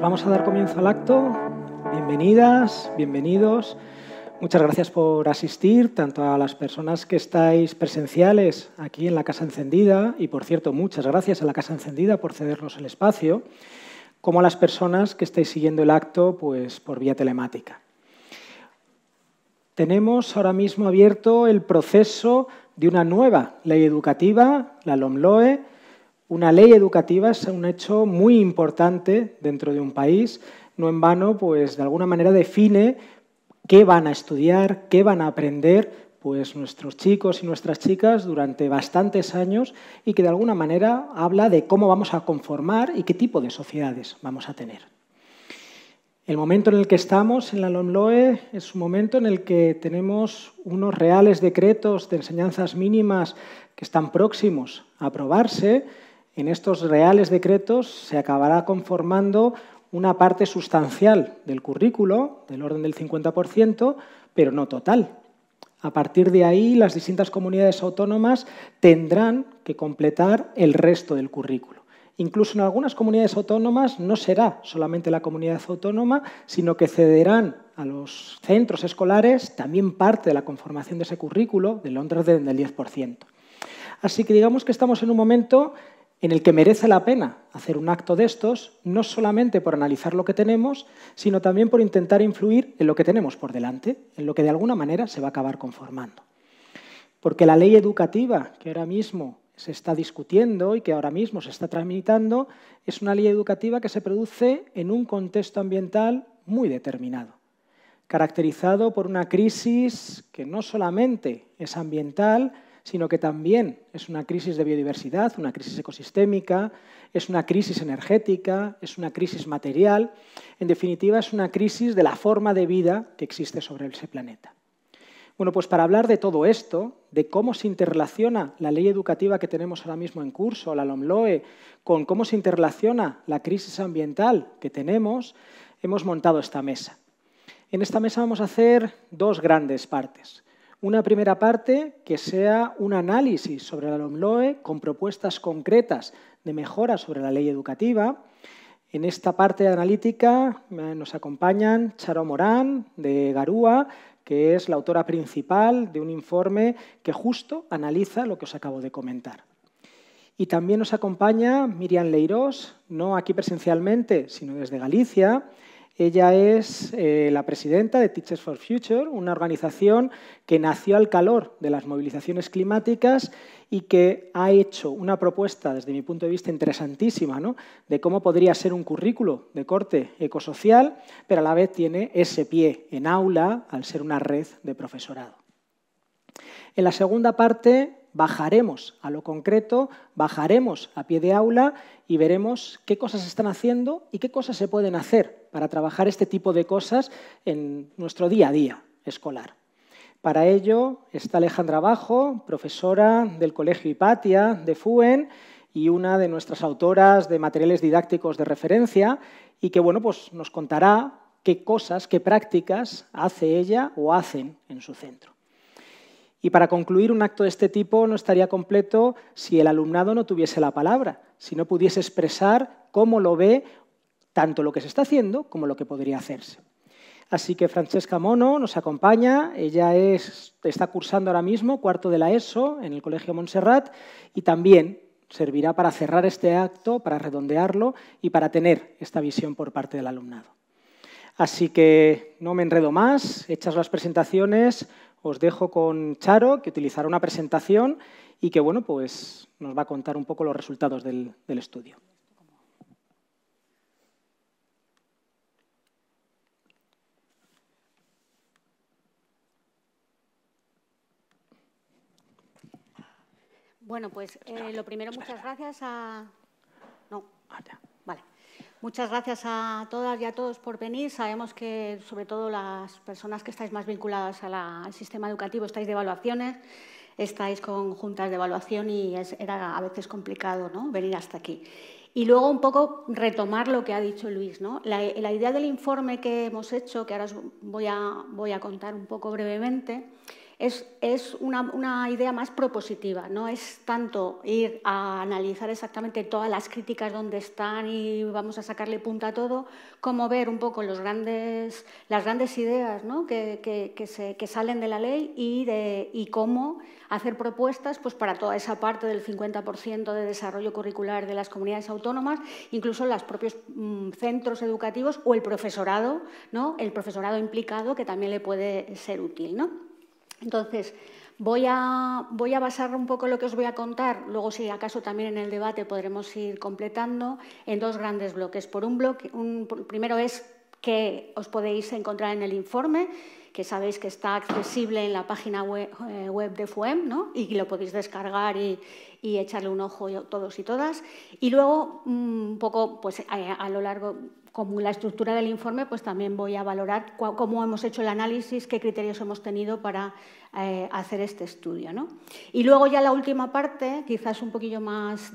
vamos a dar comienzo al acto. Bienvenidas, bienvenidos. Muchas gracias por asistir, tanto a las personas que estáis presenciales aquí en la Casa Encendida, y por cierto, muchas gracias a la Casa Encendida por cedernos el espacio, como a las personas que estáis siguiendo el acto pues, por vía telemática. Tenemos ahora mismo abierto el proceso de una nueva ley educativa, la LOMLOE, una ley educativa es un hecho muy importante dentro de un país, no en vano, pues de alguna manera define qué van a estudiar, qué van a aprender pues nuestros chicos y nuestras chicas durante bastantes años y que de alguna manera habla de cómo vamos a conformar y qué tipo de sociedades vamos a tener. El momento en el que estamos en la LOMLOE es un momento en el que tenemos unos reales decretos de enseñanzas mínimas que están próximos a aprobarse, en estos reales decretos se acabará conformando una parte sustancial del currículo, del orden del 50%, pero no total. A partir de ahí, las distintas comunidades autónomas tendrán que completar el resto del currículo. Incluso en algunas comunidades autónomas no será solamente la comunidad autónoma, sino que cederán a los centros escolares también parte de la conformación de ese currículo del orden del 10%. Así que digamos que estamos en un momento en el que merece la pena hacer un acto de estos, no solamente por analizar lo que tenemos, sino también por intentar influir en lo que tenemos por delante, en lo que de alguna manera se va a acabar conformando. Porque la ley educativa que ahora mismo se está discutiendo y que ahora mismo se está tramitando es una ley educativa que se produce en un contexto ambiental muy determinado, caracterizado por una crisis que no solamente es ambiental, sino que también es una crisis de biodiversidad, una crisis ecosistémica, es una crisis energética, es una crisis material, en definitiva es una crisis de la forma de vida que existe sobre ese planeta. Bueno, pues para hablar de todo esto, de cómo se interrelaciona la ley educativa que tenemos ahora mismo en curso, la LOMLOE, con cómo se interrelaciona la crisis ambiental que tenemos, hemos montado esta mesa. En esta mesa vamos a hacer dos grandes partes. Una primera parte que sea un análisis sobre la LOMLOE con propuestas concretas de mejora sobre la ley educativa. En esta parte analítica eh, nos acompañan Charo Morán, de Garúa, que es la autora principal de un informe que justo analiza lo que os acabo de comentar. Y también nos acompaña Miriam Leirós, no aquí presencialmente, sino desde Galicia, ella es eh, la presidenta de Teachers for Future, una organización que nació al calor de las movilizaciones climáticas y que ha hecho una propuesta, desde mi punto de vista, interesantísima, de cómo podría ser un currículo de corte ecosocial, pero a la vez tiene ese pie en aula al ser una red de profesorado. En la segunda parte bajaremos a lo concreto, bajaremos a pie de aula y veremos qué cosas se están haciendo y qué cosas se pueden hacer para trabajar este tipo de cosas en nuestro día a día escolar. Para ello está Alejandra Bajo, profesora del Colegio Hipatia de FUEN y una de nuestras autoras de materiales didácticos de referencia y que bueno, pues nos contará qué cosas, qué prácticas hace ella o hacen en su centro. Y para concluir, un acto de este tipo no estaría completo si el alumnado no tuviese la palabra, si no pudiese expresar cómo lo ve tanto lo que se está haciendo como lo que podría hacerse. Así que Francesca Mono nos acompaña, ella está cursando ahora mismo cuarto de la ESO en el Colegio Montserrat y también servirá para cerrar este acto, para redondearlo y para tener esta visión por parte del alumnado. Así que no me enredo más, hechas las presentaciones, os dejo con Charo, que utilizará una presentación y que bueno, pues nos va a contar un poco los resultados del, estudio. Bueno, pues eh, lo primero, muchas gracias a... No. Ah, Muchas gracias a todas y a todos por venir. Sabemos que, sobre todo, las personas que estáis más vinculadas al sistema educativo estáis de evaluaciones, estáis con juntas de evaluación y era a veces complicado venir hasta aquí. Y luego un poco retomar lo que ha dicho Luis. ¿no? La, idea del informe que hemos hecho, que ahora os voy a contar un poco brevemente, es, una, idea más propositiva, no es tanto ir a analizar exactamente todas las críticas donde están y vamos a sacarle punta a todo, como ver un poco las grandes ideas que, salen de la ley y, cómo hacer propuestas pues, para toda esa parte del 50% de desarrollo curricular de las comunidades autónomas, incluso los propios mm, centros educativos o el profesorado, el profesorado implicado que también le puede ser útil. ¿no? Entonces, voy a, basar un poco lo que os voy a contar, luego si acaso también en el debate podremos ir completando, en dos grandes bloques. Por un bloque, primero es que os podéis encontrar en el informe, que sabéis que está accesible en la página web, eh, de FUEM, ¿no? y lo podéis descargar y, echarle un ojo todos y todas. Y luego, mm, un poco pues, a lo largo, como la estructura del informe, pues también voy a valorar cómo hemos hecho el análisis, qué criterios hemos tenido para eh, hacer este estudio. Y luego ya la última parte, quizás un poquillo más,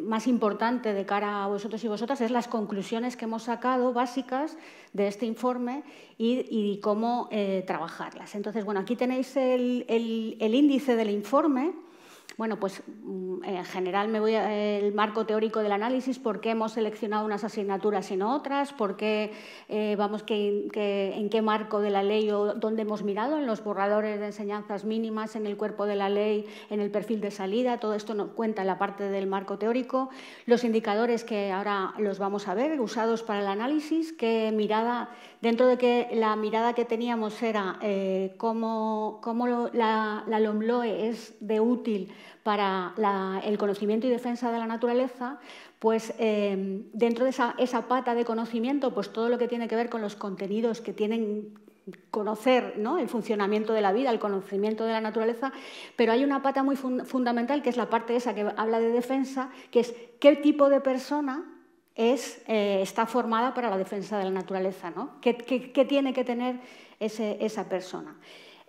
más importante de cara a vosotros y vosotras, es las conclusiones que hemos sacado básicas de este informe y, cómo eh, trabajarlas. Entonces, bueno, aquí tenéis el índice del informe. Bueno, pues mm, en general me voy al marco teórico del análisis, por qué hemos seleccionado unas asignaturas y no otras, por qué, eh, vamos, en qué marco de la ley o dónde hemos mirado, en los borradores de enseñanzas mínimas, en el cuerpo de la ley, en el perfil de salida, todo esto no, cuenta en la parte del marco teórico, los indicadores que ahora los vamos a ver, usados para el análisis, qué mirada, dentro de que la mirada que teníamos era eh, cómo, la, la es de útil para el conocimiento y defensa de la naturaleza, pues eh, dentro de esa, pata de conocimiento, pues todo lo que tiene que ver con los contenidos que tienen conocer el funcionamiento de la vida, el conocimiento de la naturaleza, pero hay una pata muy fundamental que es la parte esa que habla de defensa, que es qué tipo de persona eh, está formada para la defensa de la naturaleza, ¿Qué, tiene que tener esa persona?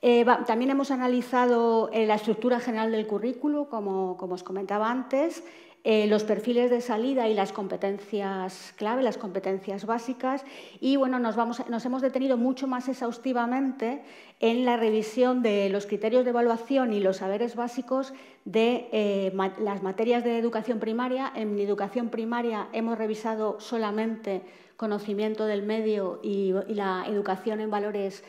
Eh, también hemos analizado eh, la estructura general del currículo, como, os comentaba antes, eh, los perfiles de salida y las competencias clave, las competencias básicas. Y bueno, nos, hemos detenido mucho más exhaustivamente en la revisión de los criterios de evaluación y los saberes básicos de las materias de educación primaria. En educación primaria hemos revisado solamente conocimiento del medio y la educación en valores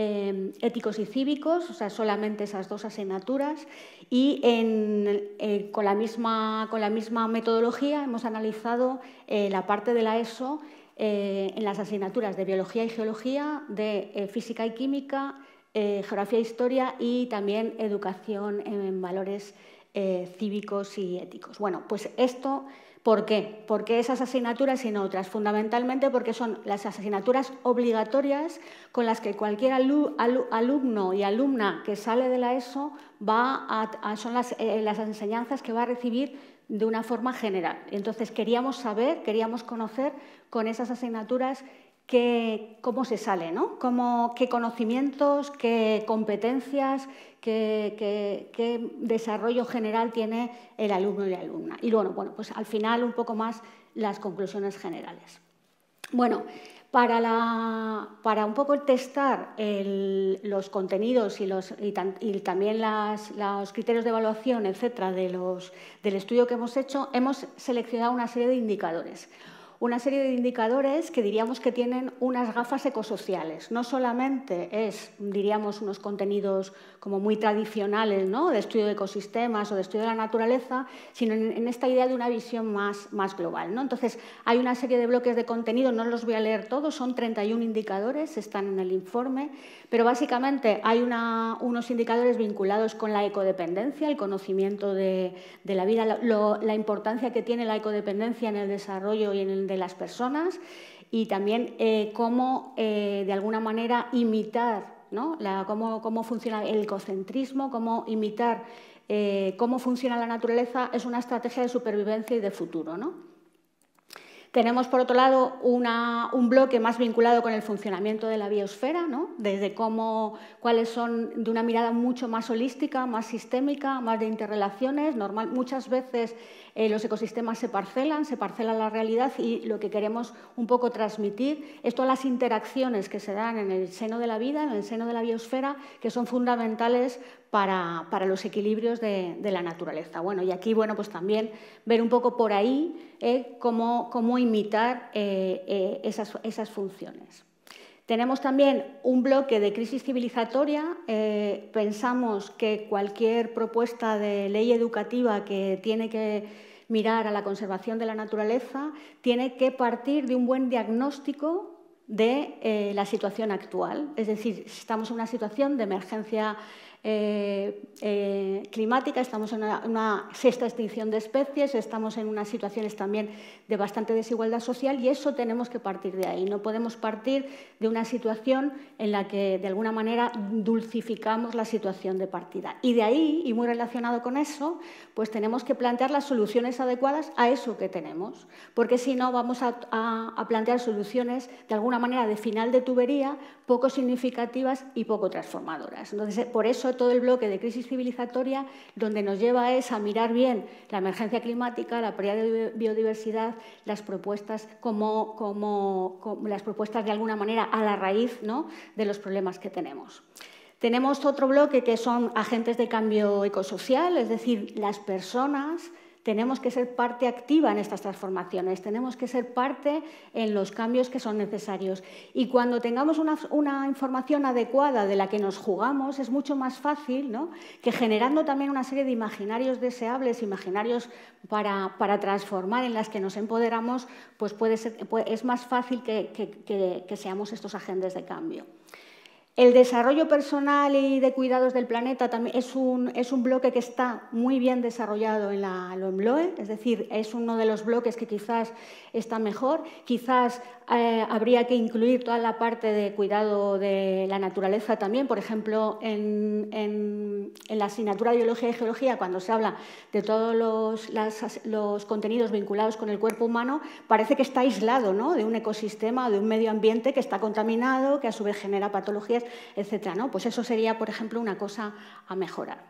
Em, éticos y cívicos, o sea, solamente esas dos asignaturas, y eh, con, la misma, con, la misma, metodología hemos analizado eh, la parte de la ESO eh, en las asignaturas de biología y geología, de física y química, geografía e historia y también educación en valores cívicos y éticos. Bueno, pues esto ¿Por qué? Porque esas asignaturas y no otras? Fundamentalmente porque son las asignaturas obligatorias con las que cualquier alumno y alumna que sale de la ESO va a, son eh, las, enseñanzas que va a recibir de una forma general. Entonces queríamos saber, queríamos conocer con esas asignaturas cómo se sale, qué conocimientos, qué competencias, qué, desarrollo general tiene el alumno y la alumna. Y bueno, pues al final un poco más las conclusiones generales. Bueno, para, un poco testar los contenidos y, también los criterios de evaluación, etcétera, del estudio que hemos hecho, hemos seleccionado una serie de indicadores una serie de indicadores que diríamos que tienen unas gafas ecosociales. No solamente es, diríamos, unos contenidos como muy tradicionales, ¿no? de estudio de ecosistemas o de estudio de la naturaleza, sino en, esta idea de una visión más, más global. ¿no? Entonces, hay una serie de bloques de contenido, no los voy a leer todos, son 31 indicadores, están en el informe, pero básicamente hay unos indicadores vinculados con la ecodependencia, el conocimiento de, de la vida, la importancia que tiene la ecodependencia en el desarrollo y en el de las personas y también eh, cómo, eh, de alguna manera, imitar, cómo, funciona el ecocentrismo, cómo imitar eh, cómo funciona la naturaleza, es una estrategia de supervivencia y de futuro, ¿no? Tenemos, por otro lado, un bloque más vinculado con el funcionamiento de la biosfera, desde cuáles son, de una mirada mucho más holística, más sistémica, más de interrelaciones. Normal, muchas veces eh, los ecosistemas se parcelan, se parcela la realidad y lo que queremos un poco transmitir es todas las interacciones que se dan en el seno de la vida, en el seno de la biosfera, que son fundamentales para, los equilibrios de, la naturaleza. Bueno, y aquí, pues también ver un poco por ahí eh, cómo, imitar eh, esas funciones. Tenemos también un bloque de crisis civilizatoria. Eh, pensamos que cualquier propuesta de ley educativa que tiene que mirar a la conservación de la naturaleza tiene que partir de un buen diagnóstico de eh, la situación actual. Es decir, estamos en una situación de emergencia eh, eh, climática, estamos en una, sexta extinción de especies, estamos en unas situaciones también de bastante desigualdad social y eso tenemos que partir de ahí. No podemos partir de una situación en la que de alguna manera dulcificamos la situación de partida. Y de ahí, y muy relacionado con eso, pues tenemos que plantear las soluciones adecuadas a eso que tenemos, porque si no vamos a plantear soluciones de alguna manera de final de tubería poco significativas y poco transformadoras. Entonces, por eso todo el bloque de crisis civilizatoria, donde nos lleva es a mirar bien la emergencia climática, la pérdida de biodiversidad, las propuestas como, como, las propuestas de alguna manera a la raíz ¿no? de los problemas que tenemos. Tenemos otro bloque que son agentes de cambio ecosocial, es decir, las personas tenemos que ser parte activa en estas transformaciones, tenemos que ser parte en los cambios que son necesarios. Y cuando tengamos una, información adecuada de la que nos jugamos, es mucho más fácil que generando también una serie de imaginarios deseables, imaginarios para, transformar en las que nos empoderamos, pues puede ser, es más fácil que seamos estos agentes de cambio. El desarrollo personal y de cuidados del planeta también es un, es un bloque que está muy bien desarrollado en la LOMLOE, es decir, es uno de los bloques que quizás está mejor. Quizás eh, habría que incluir toda la parte de cuidado de la naturaleza también. Por ejemplo, en, la asignatura de Biología y Geología, cuando se habla de todos los, contenidos vinculados con el cuerpo humano, parece que está aislado de un ecosistema, o de un medio ambiente que está contaminado, que a su vez genera patologías etcétera, Pues eso sería, por ejemplo, una cosa a mejorar.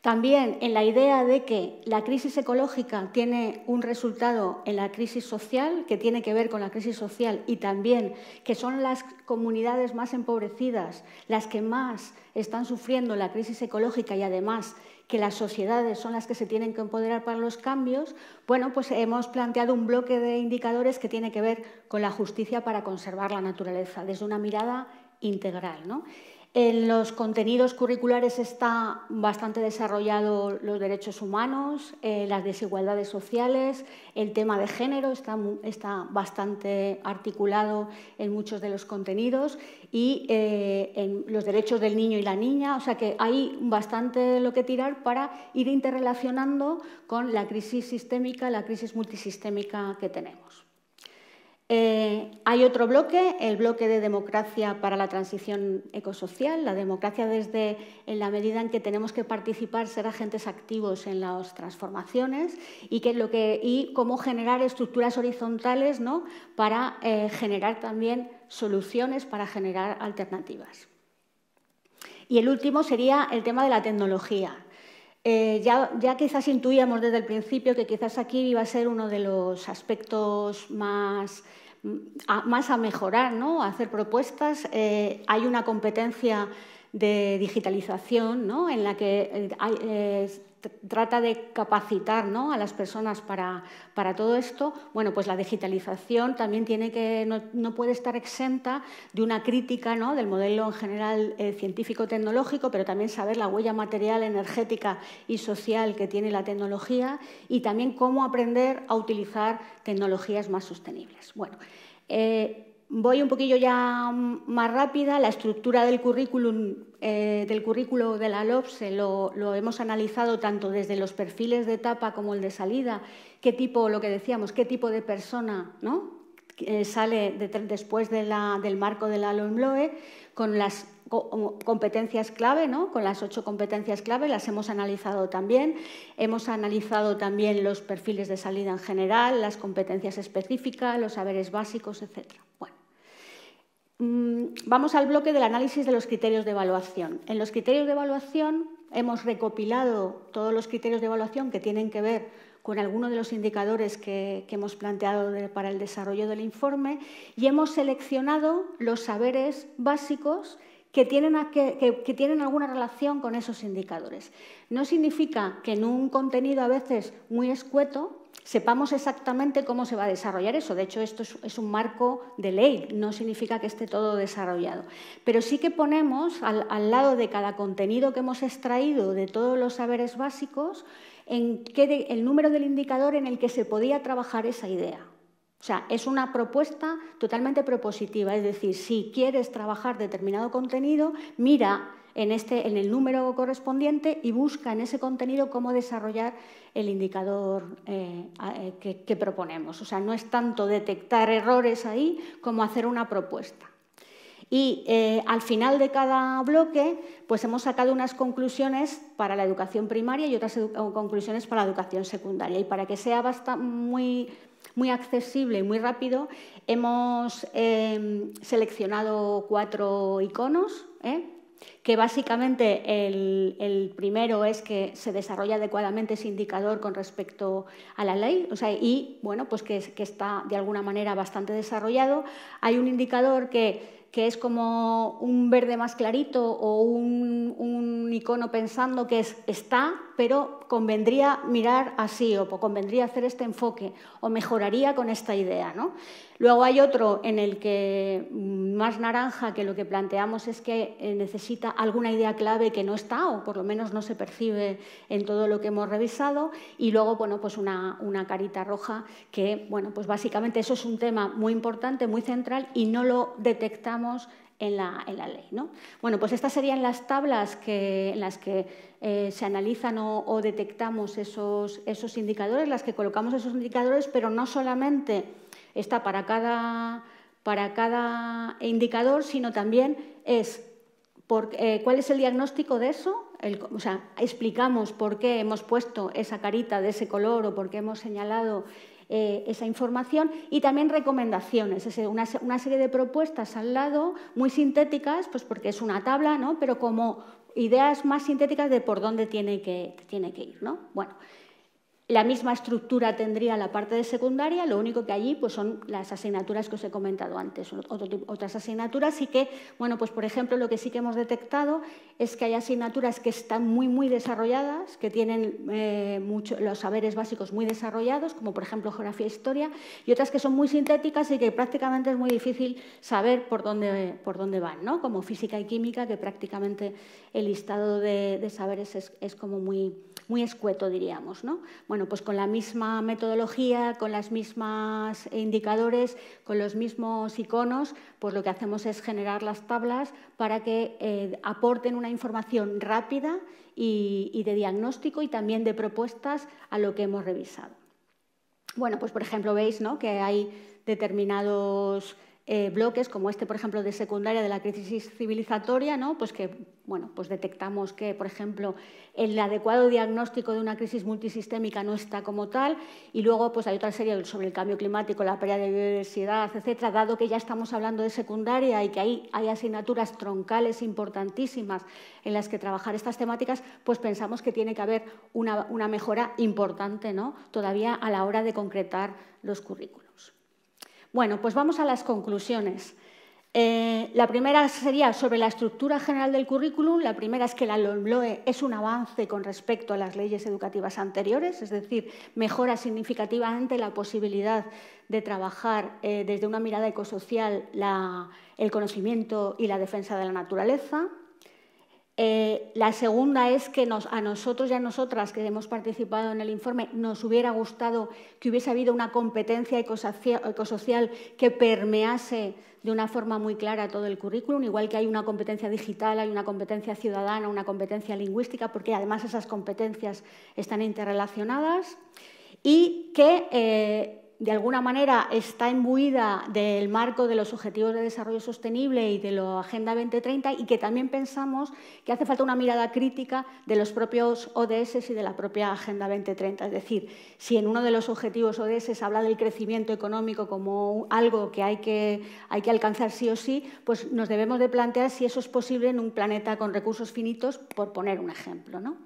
También en la idea de que la crisis ecológica tiene un resultado en la crisis social, que tiene que ver con la crisis social, y también que son las comunidades más empobrecidas las que más están sufriendo la crisis ecológica y además que las sociedades son las que se tienen que empoderar para los cambios, bueno, pues hemos planteado un bloque de indicadores que tiene que ver con la justicia para conservar la naturaleza, desde una mirada integral. En los contenidos curriculares está bastante desarrollado los derechos humanos, eh, las desigualdades sociales, el tema de género está, bastante articulado en muchos de los contenidos y eh, en los derechos del niño y la niña, o sea que hay bastante lo que tirar para ir interrelacionando con la crisis sistémica, la crisis multisistémica que tenemos. Eh, hay otro bloque, el bloque de democracia para la transición ecosocial. La democracia desde en la medida en que tenemos que participar, ser agentes activos en las transformaciones y, y cómo generar estructuras horizontales ¿no? para eh, generar también soluciones, para generar alternativas. Y el último sería el tema de la tecnología. Eh, ya, quizás intuíamos desde el principio que quizás aquí iba a ser uno de los aspectos más a, más a mejorar, ¿no? a hacer propuestas. Eh, hay una competencia de digitalización ¿no? en la que eh, eh trata de capacitar ¿no? a las personas para, todo esto, bueno, pues la digitalización también tiene que, no, puede estar exenta de una crítica ¿no? del modelo en general eh, científico-tecnológico, pero también saber la huella material, energética y social que tiene la tecnología y también cómo aprender a utilizar tecnologías más sostenibles. Bueno, eh, Voy un poquillo ya más rápida. La estructura del currículum, eh, del currículo de la LOPSE lo, hemos analizado tanto desde los perfiles de etapa como el de salida. ¿Qué tipo, lo que decíamos, qué tipo de persona ¿no? Eh, sale después del marco de la LOE con las competencias clave, ¿no? con las ocho competencias clave, las hemos analizado también. Hemos analizado también los perfiles de salida en general, las competencias específicas, los saberes básicos, etc. Bueno. Mm, vamos al bloque del análisis de los criterios de evaluación. En los criterios de evaluación hemos recopilado todos los criterios de evaluación que tienen que ver con algunos de los indicadores que, hemos planteado para el desarrollo del informe y hemos seleccionado los saberes básicos que tienen alguna relación con esos indicadores. No significa que en un contenido a veces muy escueto sepamos exactamente cómo se va a desarrollar eso. De hecho, esto es, un marco de ley, no significa que esté todo desarrollado. Pero sí que ponemos al, lado de cada contenido que hemos extraído de todos los saberes básicos el número del indicador en el que se podía trabajar esa idea. O sea, es una propuesta totalmente propositiva, es decir, si quieres trabajar determinado contenido, mira este, en, el número correspondiente y busca en ese contenido cómo desarrollar el indicador eh, eh, que, proponemos. O sea, no es tanto detectar errores ahí como hacer una propuesta. Y eh, al final de cada bloque, pues hemos sacado unas conclusiones para la educación primaria y otras conclusiones para la educación secundaria. Y para que sea muy, muy accesible y muy rápido, hemos seleccionado cuatro iconos que básicamente el, primero es que se desarrolla adecuadamente ese indicador con respecto a la ley, o sea, y bueno, pues que, está de alguna manera bastante desarrollado. Hay un indicador que, es como un verde más clarito o un, un icono pensando que es, está, pero convendría mirar así o convendría hacer este enfoque o mejoraría con esta idea. ¿no? Luego hay otro en el que mm, más naranja que lo que planteamos es que eh, necesita alguna idea clave que no está o por lo menos no se percibe en todo lo que hemos revisado y luego bueno, pues una, una carita roja que bueno, pues básicamente eso es un tema muy importante, muy central y no lo detectamos en la, ley. Bueno, pues estas serían las tablas en las que eh, se analizan o, detectamos esos, indicadores, las que colocamos esos indicadores, pero no solamente está para cada, para cada indicador, sino también es por, eh, cuál es el diagnóstico de eso, o sea, explicamos por qué hemos puesto esa carita de ese color o por qué hemos señalado eh, esa información y también recomendaciones, una, serie de propuestas al lado, muy sintéticas, pues porque es una tabla, ¿no? pero como ideas más sintéticas de por dónde tiene que, tiene que ir. ¿no? Bueno, la misma estructura tendría la parte de secundaria, lo único que allí pues, son las asignaturas que os he comentado antes, otras asignaturas y que, bueno, pues por ejemplo, lo que sí que hemos detectado es que hay asignaturas que están muy, muy desarrolladas, que tienen eh, los saberes básicos muy desarrollados, como por ejemplo geografía e historia, y otras que son muy sintéticas y que prácticamente es muy difícil saber por dónde, van, como física y química, que prácticamente el listado de, saberes es como muy muy escueto, diríamos. ¿no? Bueno, pues con la misma metodología, con los mismos indicadores, con los mismos iconos, pues lo que hacemos es generar las tablas para que eh, aporten una información rápida y, y de diagnóstico y también de propuestas a lo que hemos revisado. Bueno, pues por ejemplo veis ¿no? que hay determinados eh, bloques como este, por ejemplo, de secundaria de la crisis civilizatoria, ¿no? pues que pues detectamos que, por ejemplo, el adecuado diagnóstico de una crisis multisistémica no está como tal, y luego pues, hay otra serie sobre el cambio climático, la pérdida de biodiversidad, etcétera, dado que ya estamos hablando de secundaria y que ahí hay asignaturas troncales importantísimas en las que trabajar estas temáticas, pues pensamos que tiene que haber una, una mejora importante ¿no? todavía a la hora de concretar los currículos. Bueno, pues vamos a las conclusiones. Eh, la primera sería sobre la estructura general del currículum. La primera es que la LOMLOE es un avance con respecto a las leyes educativas anteriores, es decir, mejora significativamente la posibilidad de trabajar eh, desde una mirada ecosocial el conocimiento y la defensa de la naturaleza. Eh, la segunda es que a nosotros y a nosotras que hemos participado en el informe nos hubiera gustado que hubiese habido una competencia ecosocial que permease de una forma muy clara todo el currículum, igual que hay una competencia digital, hay una competencia ciudadana, una competencia lingüística, porque además esas competencias están interrelacionadas, y que eh, de alguna manera está imbuida del marco de los Objetivos de Desarrollo Sostenible y de la Agenda 2030 y que también pensamos que hace falta una mirada crítica de los propios ODS y de la propia Agenda 2030. Es decir, si en uno de los objetivos ODS habla del crecimiento económico como algo que hay que, alcanzar sí o sí, pues nos debemos de plantear si eso es posible en un planeta con recursos finitos, por poner un ejemplo. ¿no?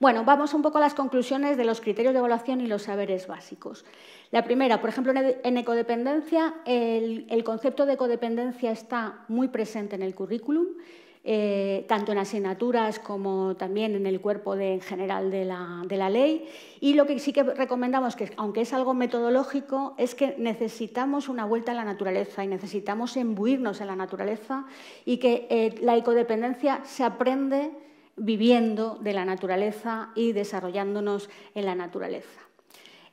Bueno, vamos un poco a las conclusiones de los criterios de evaluación y los saberes básicos. La primera, por ejemplo, en ecodependencia, el, concepto de ecodependencia está muy presente en el currículum. Eh, tanto en asignaturas como también en el cuerpo en general de la, ley. Y lo que sí que recomendamos, que aunque es algo metodológico, es que necesitamos una vuelta a la naturaleza y necesitamos embuirnos en la naturaleza y que eh, la ecodependencia se aprende viviendo de la naturaleza y desarrollándonos en la naturaleza.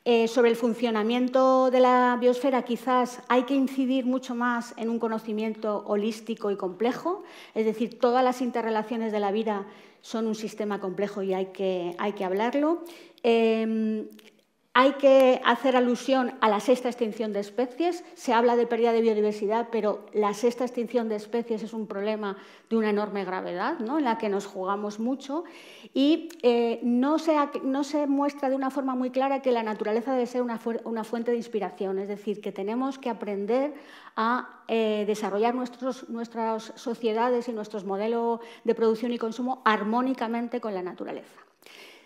Eh, sobre el funcionamiento de la biosfera quizás hay que incidir mucho más en un conocimiento holístico y complejo, es decir, todas las interrelaciones de la vida son un sistema complejo y hay que, hay que hablarlo. Eh, hay que hacer alusión a la sexta extinción de especies. Se habla de pérdida de biodiversidad, pero la sexta extinción de especies es un problema de una enorme gravedad, ¿no? en la que nos jugamos mucho. Y eh, no, se, muestra de una forma muy clara que la naturaleza debe ser una, fuente de inspiración, es decir, que tenemos que aprender a eh, desarrollar nuestras sociedades y nuestros modelos de producción y consumo armónicamente con la naturaleza.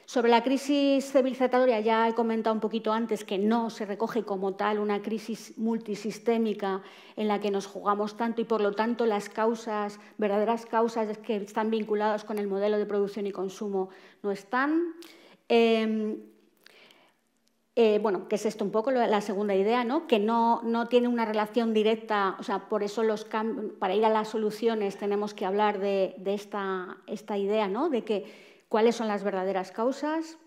Sobre la crisis civilizatoria ya he comentado un poquito antes que no se recoge como tal una crisis multisistémica en la que nos jugamos tanto y por lo tanto las causas, verdaderas causas que están vinculadas con el modelo de producción y consumo no están. Em, eh, bueno, que es esto un poco la segunda idea, ¿no? que no, tiene una relación directa, o sea, por eso los para ir a las soluciones tenemos que hablar de, esta, esta idea, ¿no? de que cuáles son las verdaderas causas.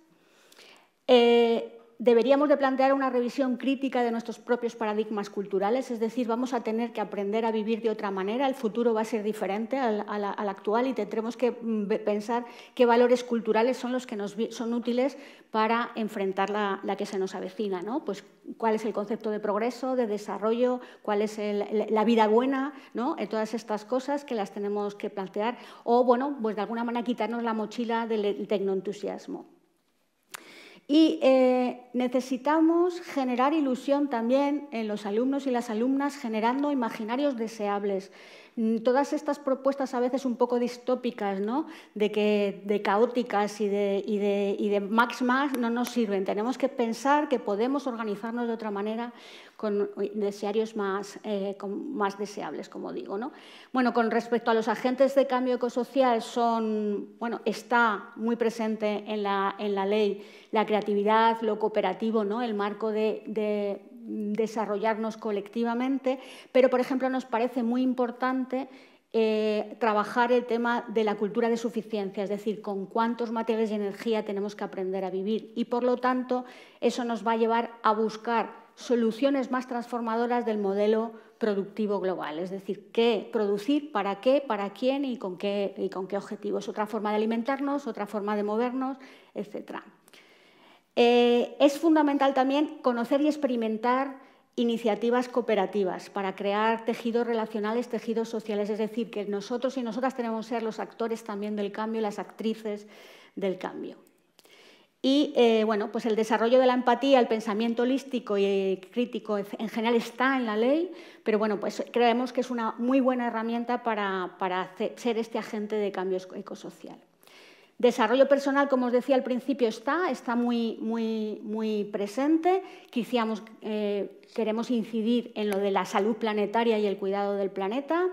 Eh, deberíamos de plantear una revisión crítica de nuestros propios paradigmas culturales, es decir, vamos a tener que aprender a vivir de otra manera, el futuro va a ser diferente al, actual y tendremos que mm, pensar qué valores culturales son los que nos son útiles para enfrentar la, que se nos avecina, ¿no? Pues cuál es el concepto de progreso, de desarrollo, cuál es la vida buena, ¿no? En eh, todas estas cosas que las tenemos que plantear o, bueno, pues de alguna manera quitarnos la mochila del tecnoentusiasmo. Y eh, necesitamos generar ilusión también en los alumnos y las alumnas generando imaginarios deseables. Mm, todas estas propuestas a veces un poco distópicas, ¿no? de, que, de caóticas y de, y, de, max más no nos sirven. Tenemos que pensar que podemos organizarnos de otra manera con desearios eh, más, deseables, como digo. ¿no? Bueno, con respecto a los agentes de cambio ecosocial, son, bueno, está muy presente en la, ley la creatividad, lo cooperativo, ¿no? el marco de desarrollarnos colectivamente, pero por ejemplo nos parece muy importante eh, trabajar el tema de la cultura de suficiencia, es decir, con cuántos materiales y energía tenemos que aprender a vivir y por lo tanto eso nos va a llevar a buscar soluciones más transformadoras del modelo productivo global, es decir, qué producir, para qué, para quién y con qué, y con qué objetivos. Otra forma de alimentarnos, otra forma de movernos, etcétera. Eh, es fundamental también conocer y experimentar iniciativas cooperativas para crear tejidos relacionales, tejidos sociales, es decir, que nosotros y nosotras tenemos que ser los actores también del cambio las actrices del cambio. Y eh, bueno, pues el desarrollo de la empatía, el pensamiento holístico y crítico en general está en la ley, pero bueno, pues creemos que es una muy buena herramienta para, para ser este agente de cambio ecosocial. Desarrollo personal, como os decía al principio, está, está muy, presente. Quisiamos, eh, queremos incidir en lo de la salud planetaria y el cuidado del planeta.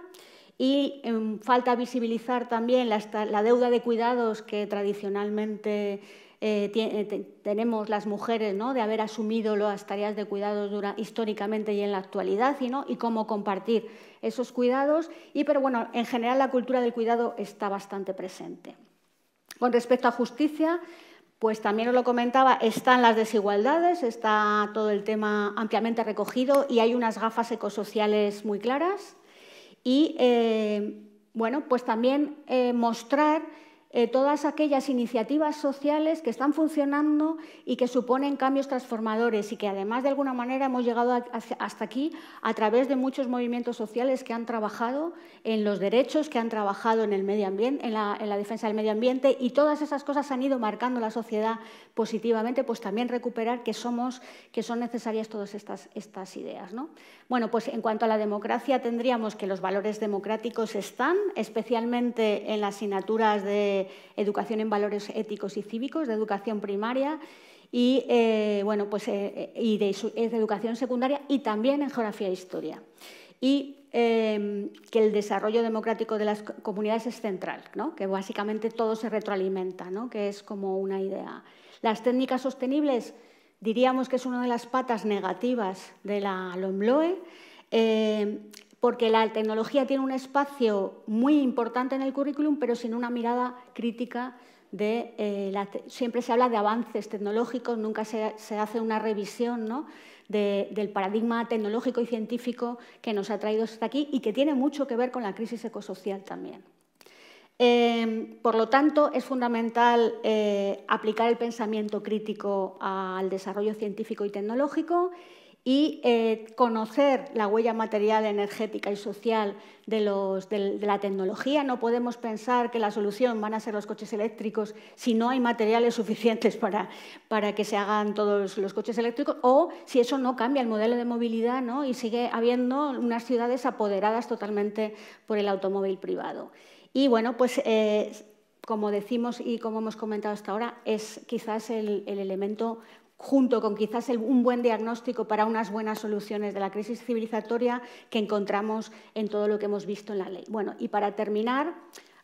Y em, falta visibilizar también la, deuda de cuidados que tradicionalmente eh, eh, tenemos las mujeres, ¿no? de haber asumido las tareas de cuidados históricamente y en la actualidad, y, y cómo compartir esos cuidados. Y, pero bueno, en general la cultura del cuidado está bastante presente. Con respecto a justicia, pues también os lo comentaba, están las desigualdades, está todo el tema ampliamente recogido y hay unas gafas ecosociales muy claras. Y eh, bueno, pues también eh, mostrar eh, todas aquellas iniciativas sociales que están funcionando y que suponen cambios transformadores y que además de alguna manera hemos llegado hasta aquí a través de muchos movimientos sociales que han trabajado en los derechos, que han trabajado en el medio ambiente, en la, defensa del medio ambiente y todas esas cosas han ido marcando la sociedad positivamente, pues también recuperar que somos, que son necesarias todas estas, estas ideas. ¿no? Bueno, pues en cuanto a la democracia tendríamos que los valores democráticos están, especialmente en las asignaturas de educación en valores éticos y cívicos, de educación primaria y, eh, pues, eh, eh, de, educación secundaria y también en geografía e historia. Y em, que el desarrollo democrático de las comunidades es central, ¿no? que básicamente todo se retroalimenta, ¿no? que es como una idea. Las técnicas sostenibles diríamos que es una de las patas negativas de la LOMLOE porque la tecnología tiene un espacio muy importante en el currículum, pero sin una mirada crítica de... Eh, siempre se habla de avances tecnológicos, nunca se, hace una revisión del paradigma tecnológico y científico que nos ha traído hasta aquí y que tiene mucho que ver con la crisis ecosocial también. Em, por lo tanto, es fundamental eh, aplicar el pensamiento crítico al desarrollo científico y tecnológico y eh, conocer la huella material, energética y social de, la tecnología. No podemos pensar que la solución van a ser los coches eléctricos si no hay materiales suficientes para, que se hagan todos los coches eléctricos o si eso no cambia el modelo de movilidad y sigue habiendo unas ciudades apoderadas totalmente por el automóvil privado. Y bueno, pues... Eh, como decimos y como hemos comentado hasta ahora, es quizás el, el elemento junto con quizás un buen diagnóstico para unas buenas soluciones de la crisis civilizatoria que encontramos en todo lo que hemos visto en la ley. Bueno, y para terminar,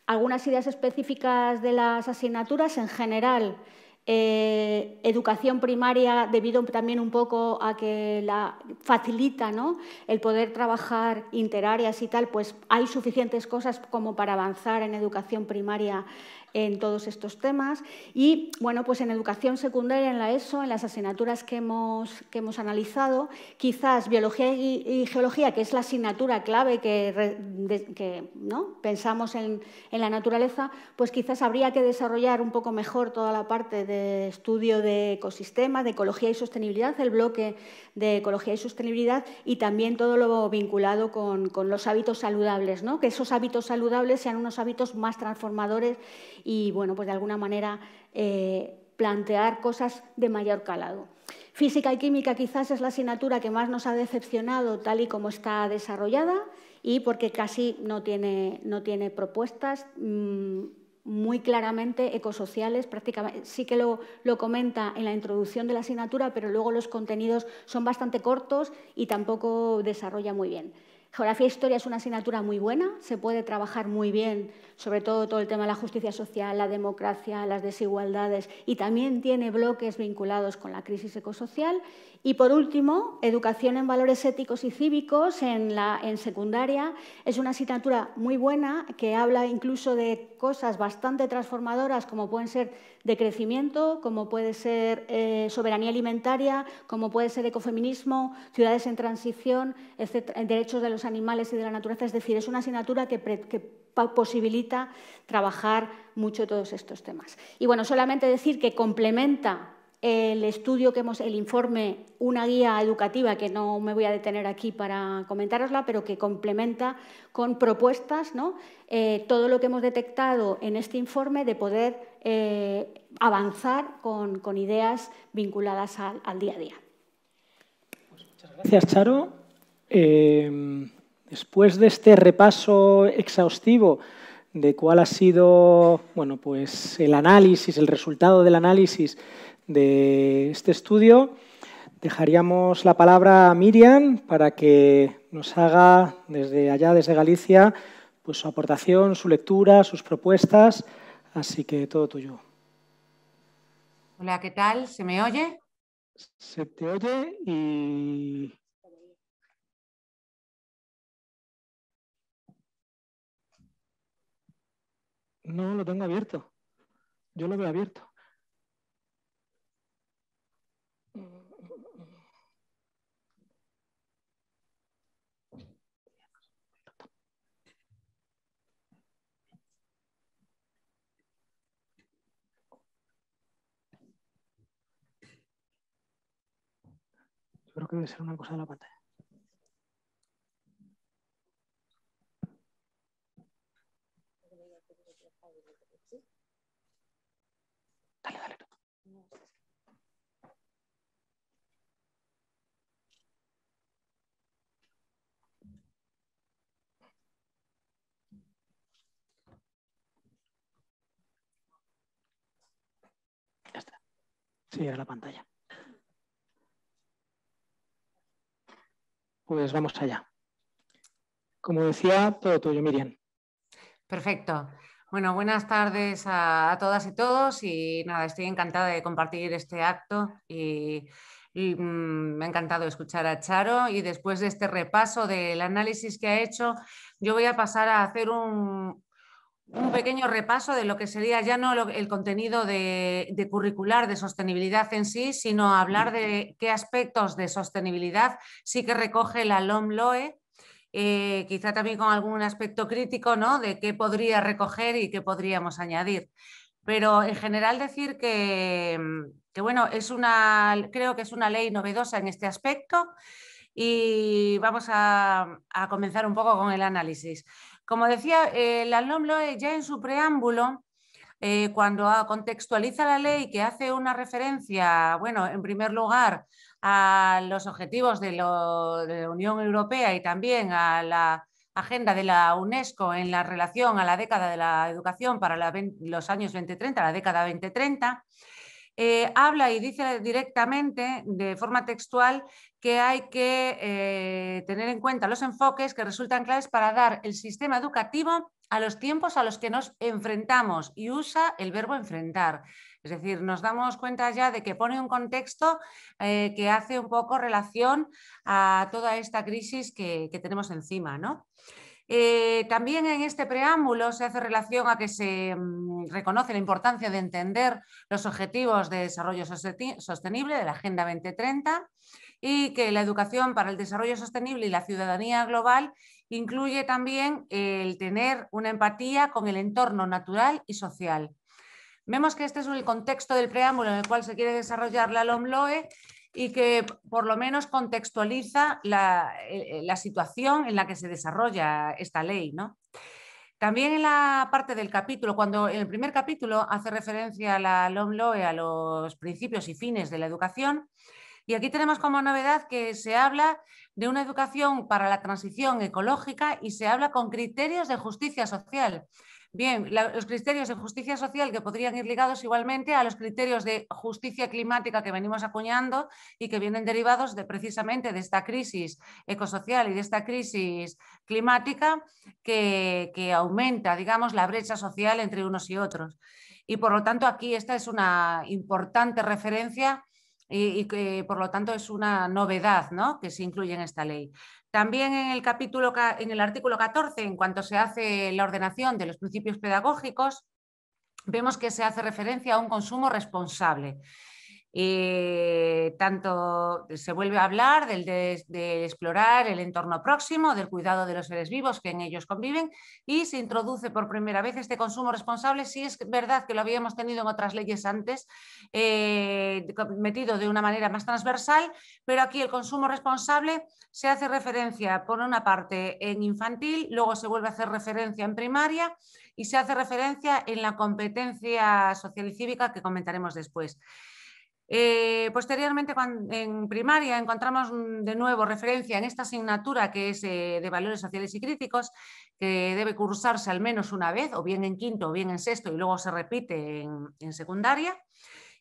algunas ideas específicas de las asignaturas en general. Eh, educación primaria debido también un poco a que la facilita el poder trabajar interáreas y tal, pues hay suficientes cosas como para avanzar en educación primaria en todos estos temas. Y bueno, pues en educación secundaria, en la ESO, en las asignaturas que hemos, analizado, quizás biología y, geología, que es la asignatura clave que, pensamos en, la naturaleza, pues quizás habría que desarrollar un poco mejor toda la parte de estudio de ecosistemas, de ecología y sostenibilidad, el bloque de ecología y sostenibilidad y también todo lo vinculado con, los hábitos saludables, que esos hábitos saludables sean unos hábitos más transformadores y, bueno, pues de alguna manera eh, plantear cosas de mayor calado. Física y química quizás es la asignatura que más nos ha decepcionado tal y como está desarrollada y porque casi no tiene, propuestas. Mm, muy claramente ecosociales, prácticamente sí que lo, lo, comenta en la introducción de la asignatura, pero luego los contenidos son bastante cortos y tampoco desarrolla muy bien. Geografía e historia es una asignatura muy buena, se puede trabajar muy bien, sobre todo todo el tema de la justicia social, la democracia, las desigualdades y también tiene bloques vinculados con la crisis ecosocial. Y por último, educación en valores éticos y cívicos en, en secundaria es una asignatura muy buena que habla incluso de cosas bastante transformadoras como pueden ser de crecimiento, como puede ser eh, soberanía alimentaria, como puede ser ecofeminismo, ciudades en transición, etcétera, derechos de los animales y de la naturaleza. Es decir, es una asignatura que, que posibilita trabajar mucho todos estos temas. Y bueno, solamente decir que complementa el estudio que hemos, el informe, una guía educativa que no me voy a detener aquí para comentarosla, pero que complementa con propuestas ¿no? Eh, todo lo que hemos detectado en este informe de poder eh, avanzar con, ideas vinculadas al, día a día. muchas gracias, Charo. Em, después de este repaso exhaustivo de cuál ha sido bueno, pues el análisis, el resultado del análisis de este estudio, dejaríamos la palabra a Miriam para que nos haga desde allá, desde Galicia, pues su aportación, su lectura, sus propuestas. Así que todo tuyo. Hola, ¿qué tal? ¿Se me oye? Se te oye y... No, lo tengo abierto. Yo lo veo abierto. Creo que debe ser una cosa de la pantalla. Dale, dale. Ya está. Sí, era la pantalla. Pues vamos allá. Como decía, todo tuyo, Miriam. Perfecto. Bueno, buenas tardes a, todas y todos y nada, estoy encantada de compartir este acto y, mm, me ha encantado escuchar a Charo y después de este repaso del análisis que ha hecho, yo voy a pasar a hacer un, un pequeño repaso de lo que sería ya no el contenido de, curricular de sostenibilidad en sí, sino hablar de qué aspectos de sostenibilidad sí que recoge la LOMLOE, eh, quizá también con algún aspecto crítico ¿no? de qué podría recoger y qué podríamos añadir. Pero en general decir que, bueno, es una, creo que es una ley novedosa en este aspecto y vamos a comenzar un poco con el análisis. Como decía el eh, la ya en su preámbulo, eh, cuando contextualiza la ley que hace una referencia, bueno, en primer lugar a los objetivos de, la Unión Europea y también a la agenda de la UNESCO en la relación a la década de la educación para los años 2030, la década 2030, eh, habla y dice directamente, de forma textual, que hay que eh, tener en cuenta los enfoques que resultan claves para dar el sistema educativo a los tiempos a los que nos enfrentamos y usa el verbo enfrentar. Es decir, nos damos cuenta ya de que pone un contexto eh, que hace un poco relación a toda esta crisis que, que tenemos encima. ¿no? Eh, también en este preámbulo se hace relación a que se mm, reconoce la importancia de entender los objetivos de desarrollo sostenible de la Agenda 2030 y que la educación para el desarrollo sostenible y la ciudadanía global incluye también el tener una empatía con el entorno natural y social. Vemos que este es el contexto del preámbulo en el cual se quiere desarrollar la LOMLOE y que por lo menos contextualiza eh, eh, la, situación en la que se desarrolla esta ley. También en la parte del capítulo, cuando en el primer capítulo hace referencia a la LOMLOE, a los principios y fines de la educación, y aquí tenemos como novedad que se habla de una educación para la transición ecológica y se habla con criterios de justicia social. Bien, los criterios de justicia social que podrían ir ligados igualmente a los criterios de justicia climática que venimos acuñando y que vienen derivados de, precisamente de esta crisis ecosocial y de esta crisis climática que, aumenta, digamos, la brecha social entre unos y otros. Y por lo tanto, aquí esta es una importante referencia y, que por lo tanto es una novedad que se incluye en esta ley. También en el, capítulo, en el artículo 14, en cuanto se hace la ordenación de los principios pedagógicos, vemos que se hace referencia a un consumo responsable y eh, tanto se vuelve a hablar de, explorar el entorno próximo, del cuidado de los seres vivos que en ellos conviven y se introduce por primera vez este consumo responsable. Si es verdad que lo habíamos tenido en otras leyes antes, eh, metido de una manera más transversal, pero aquí el consumo responsable se hace referencia por una parte en infantil, luego se vuelve a hacer referencia en primaria y se hace referencia en la competencia social y cívica que comentaremos después. Eh, posteriormente, en primaria, encontramos mm, de nuevo referencia en esta asignatura que es eh, de valores sociales y críticos, que debe cursarse al menos una vez, o bien en quinto o bien en sexto, y luego se repite en, secundaria.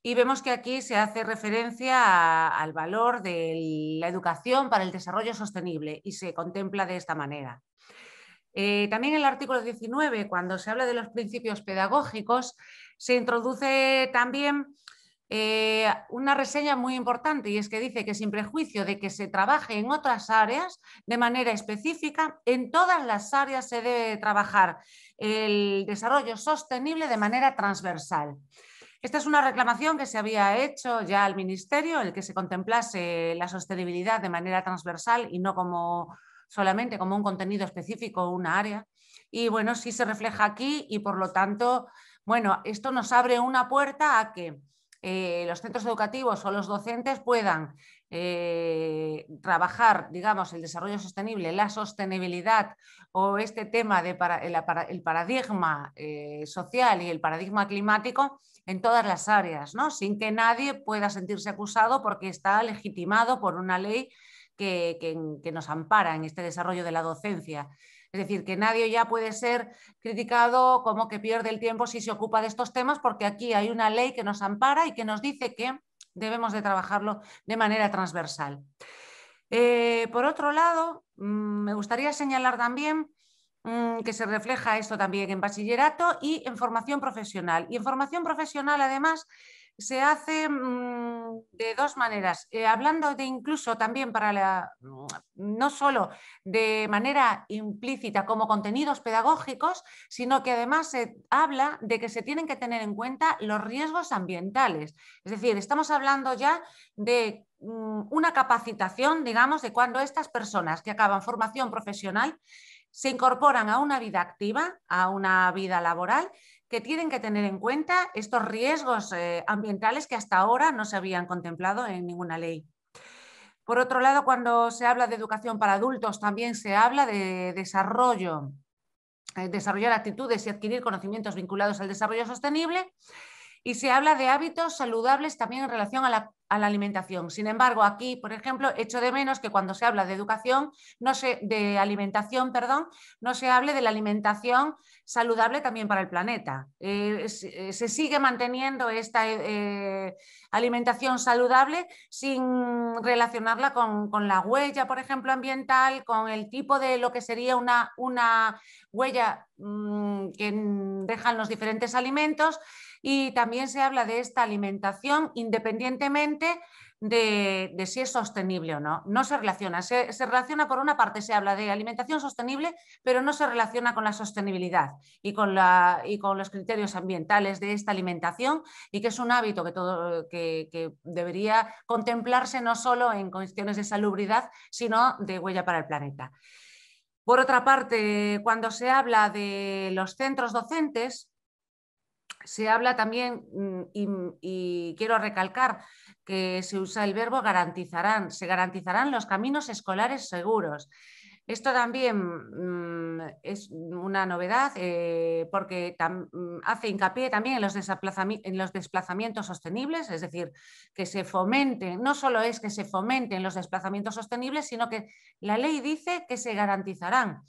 Y vemos que aquí se hace referencia al valor de la educación para el desarrollo sostenible y se contempla de esta manera. Eh, también en el artículo 19, cuando se habla de los principios pedagógicos, se introduce también eh, una reseña muy importante y es que dice que sin prejuicio de que se trabaje en otras áreas de manera específica, en todas las áreas se debe trabajar el desarrollo sostenible de manera transversal. Esta es una reclamación que se había hecho ya al Ministerio, el que se contemplase la sostenibilidad de manera transversal y no como solamente como un contenido específico o una área. Y bueno, sí se refleja aquí y por lo tanto, bueno, esto nos abre una puerta a que eh, los centros educativos o los docentes puedan eh, trabajar, digamos, el desarrollo sostenible, la sostenibilidad o este tema del de paradigma eh, social y el paradigma climático en todas las áreas, ¿no? sin que nadie pueda sentirse acusado porque está legitimado por una ley que, nos ampara en este desarrollo de la docencia. Es decir, que nadie ya puede ser criticado como que pierde el tiempo si se ocupa de estos temas, porque aquí hay una ley que nos ampara y que nos dice que debemos de trabajarlo de manera transversal. Eh, por otro lado, mm, me gustaría señalar también mm, que se refleja esto también en bachillerato y en formación profesional. Y en formación profesional, además, se hace mm, de dos maneras, eh, hablando de incluso también para la, mm, no solo de manera implícita como contenidos pedagógicos, sino que además se habla de que se tienen que tener en cuenta los riesgos ambientales. Es decir, estamos hablando ya de mm, una capacitación, digamos, de cuando estas personas que acaban formación profesional se incorporan a una vida activa, a una vida laboral que tienen que tener en cuenta estos riesgos eh, ambientales que hasta ahora no se habían contemplado en ninguna ley. Por otro lado, cuando se habla de educación para adultos, también se habla de desarrollo, eh, desarrollar actitudes y adquirir conocimientos vinculados al desarrollo sostenible y se habla de hábitos saludables también en relación a la, alimentación. Sin embargo, aquí, por ejemplo, echo de menos que cuando se habla de educación, no se, de alimentación, perdón, no se hable de la alimentación saludable también para el planeta. Eh, eh, se, sigue manteniendo esta eh, alimentación saludable sin relacionarla con, la huella, por ejemplo, ambiental, con el tipo de lo que sería una, huella mm, que dejan los diferentes alimentos y también se habla de esta alimentación independientemente de, si es sostenible o no. No se relaciona. Se, relaciona, por una parte, se habla de alimentación sostenible, pero no se relaciona con la sostenibilidad y con, la, con los criterios ambientales de esta alimentación y que es un hábito que, todo, que, que debería contemplarse no solo en cuestiones de salubridad, sino de huella para el planeta. Por otra parte, cuando se habla de los centros docentes, se habla también, mm, y, quiero recalcar que se usa el verbo garantizarán, se garantizarán los caminos escolares seguros. Esto también mm, es una novedad eh, porque mm, hace hincapié también en los, desplazamientos sostenibles, es decir, que se fomenten, no solo es que se fomenten los desplazamientos sostenibles, sino que la ley dice que se garantizarán.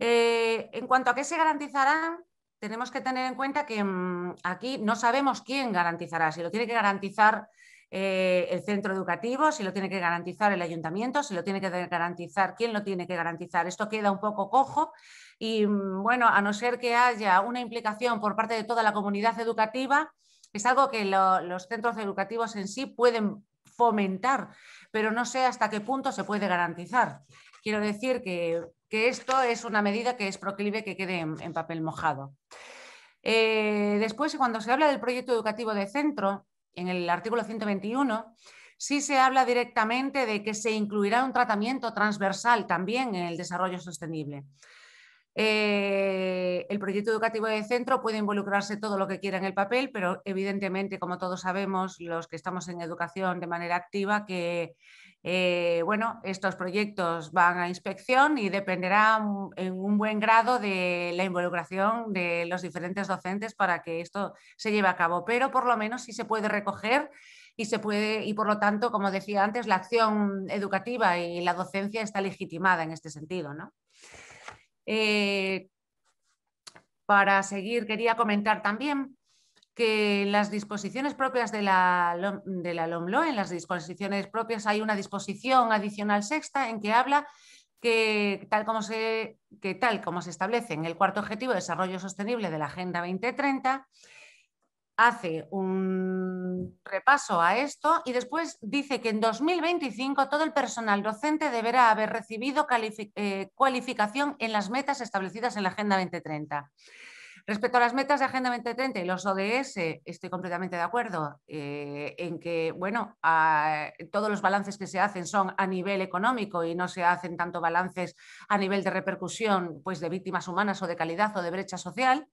Eh, en cuanto a qué se garantizarán, tenemos que tener en cuenta que mm, aquí no sabemos quién garantizará, si lo tiene que garantizar eh, el centro educativo, si lo tiene que garantizar el ayuntamiento, si lo tiene que garantizar, quién lo tiene que garantizar. Esto queda un poco cojo y mm, bueno, a no ser que haya una implicación por parte de toda la comunidad educativa, es algo que los centros educativos en sí pueden fomentar, pero no sé hasta qué punto se puede garantizar quiero decir que, esto es una medida que es proclive que quede en, papel mojado. Eh, después, cuando se habla del proyecto educativo de centro, en el artículo 121, sí se habla directamente de que se incluirá un tratamiento transversal también en el desarrollo sostenible. Eh, el proyecto educativo de centro puede involucrarse todo lo que quiera en el papel, pero evidentemente, como todos sabemos, los que estamos en educación de manera activa, que eh, bueno, estos proyectos van a inspección y dependerá en un buen grado de la involucración de los diferentes docentes para que esto se lleve a cabo, pero por lo menos sí se puede recoger y se puede, y por lo tanto, como decía antes, la acción educativa y la docencia está legitimada en este sentido. ¿no? Eh, para seguir, quería comentar también que las disposiciones propias de la, de LOMLO, en las disposiciones propias hay una disposición adicional sexta en que habla que tal, como se, tal como se establece en el cuarto objetivo de desarrollo sostenible de la Agenda 2030, hace un repaso a esto y después dice que en 2025 todo el personal docente deberá haber recibido eh, cualificación en las metas establecidas en la Agenda 2030. Respecto a las metas de Agenda 2030 y los ODS, estoy completamente de acuerdo eh, en que, bueno, todos los balances que se hacen son a nivel económico y no se hacen tanto balances a nivel de repercusión, pues de víctimas humanas o de calidad o de brecha social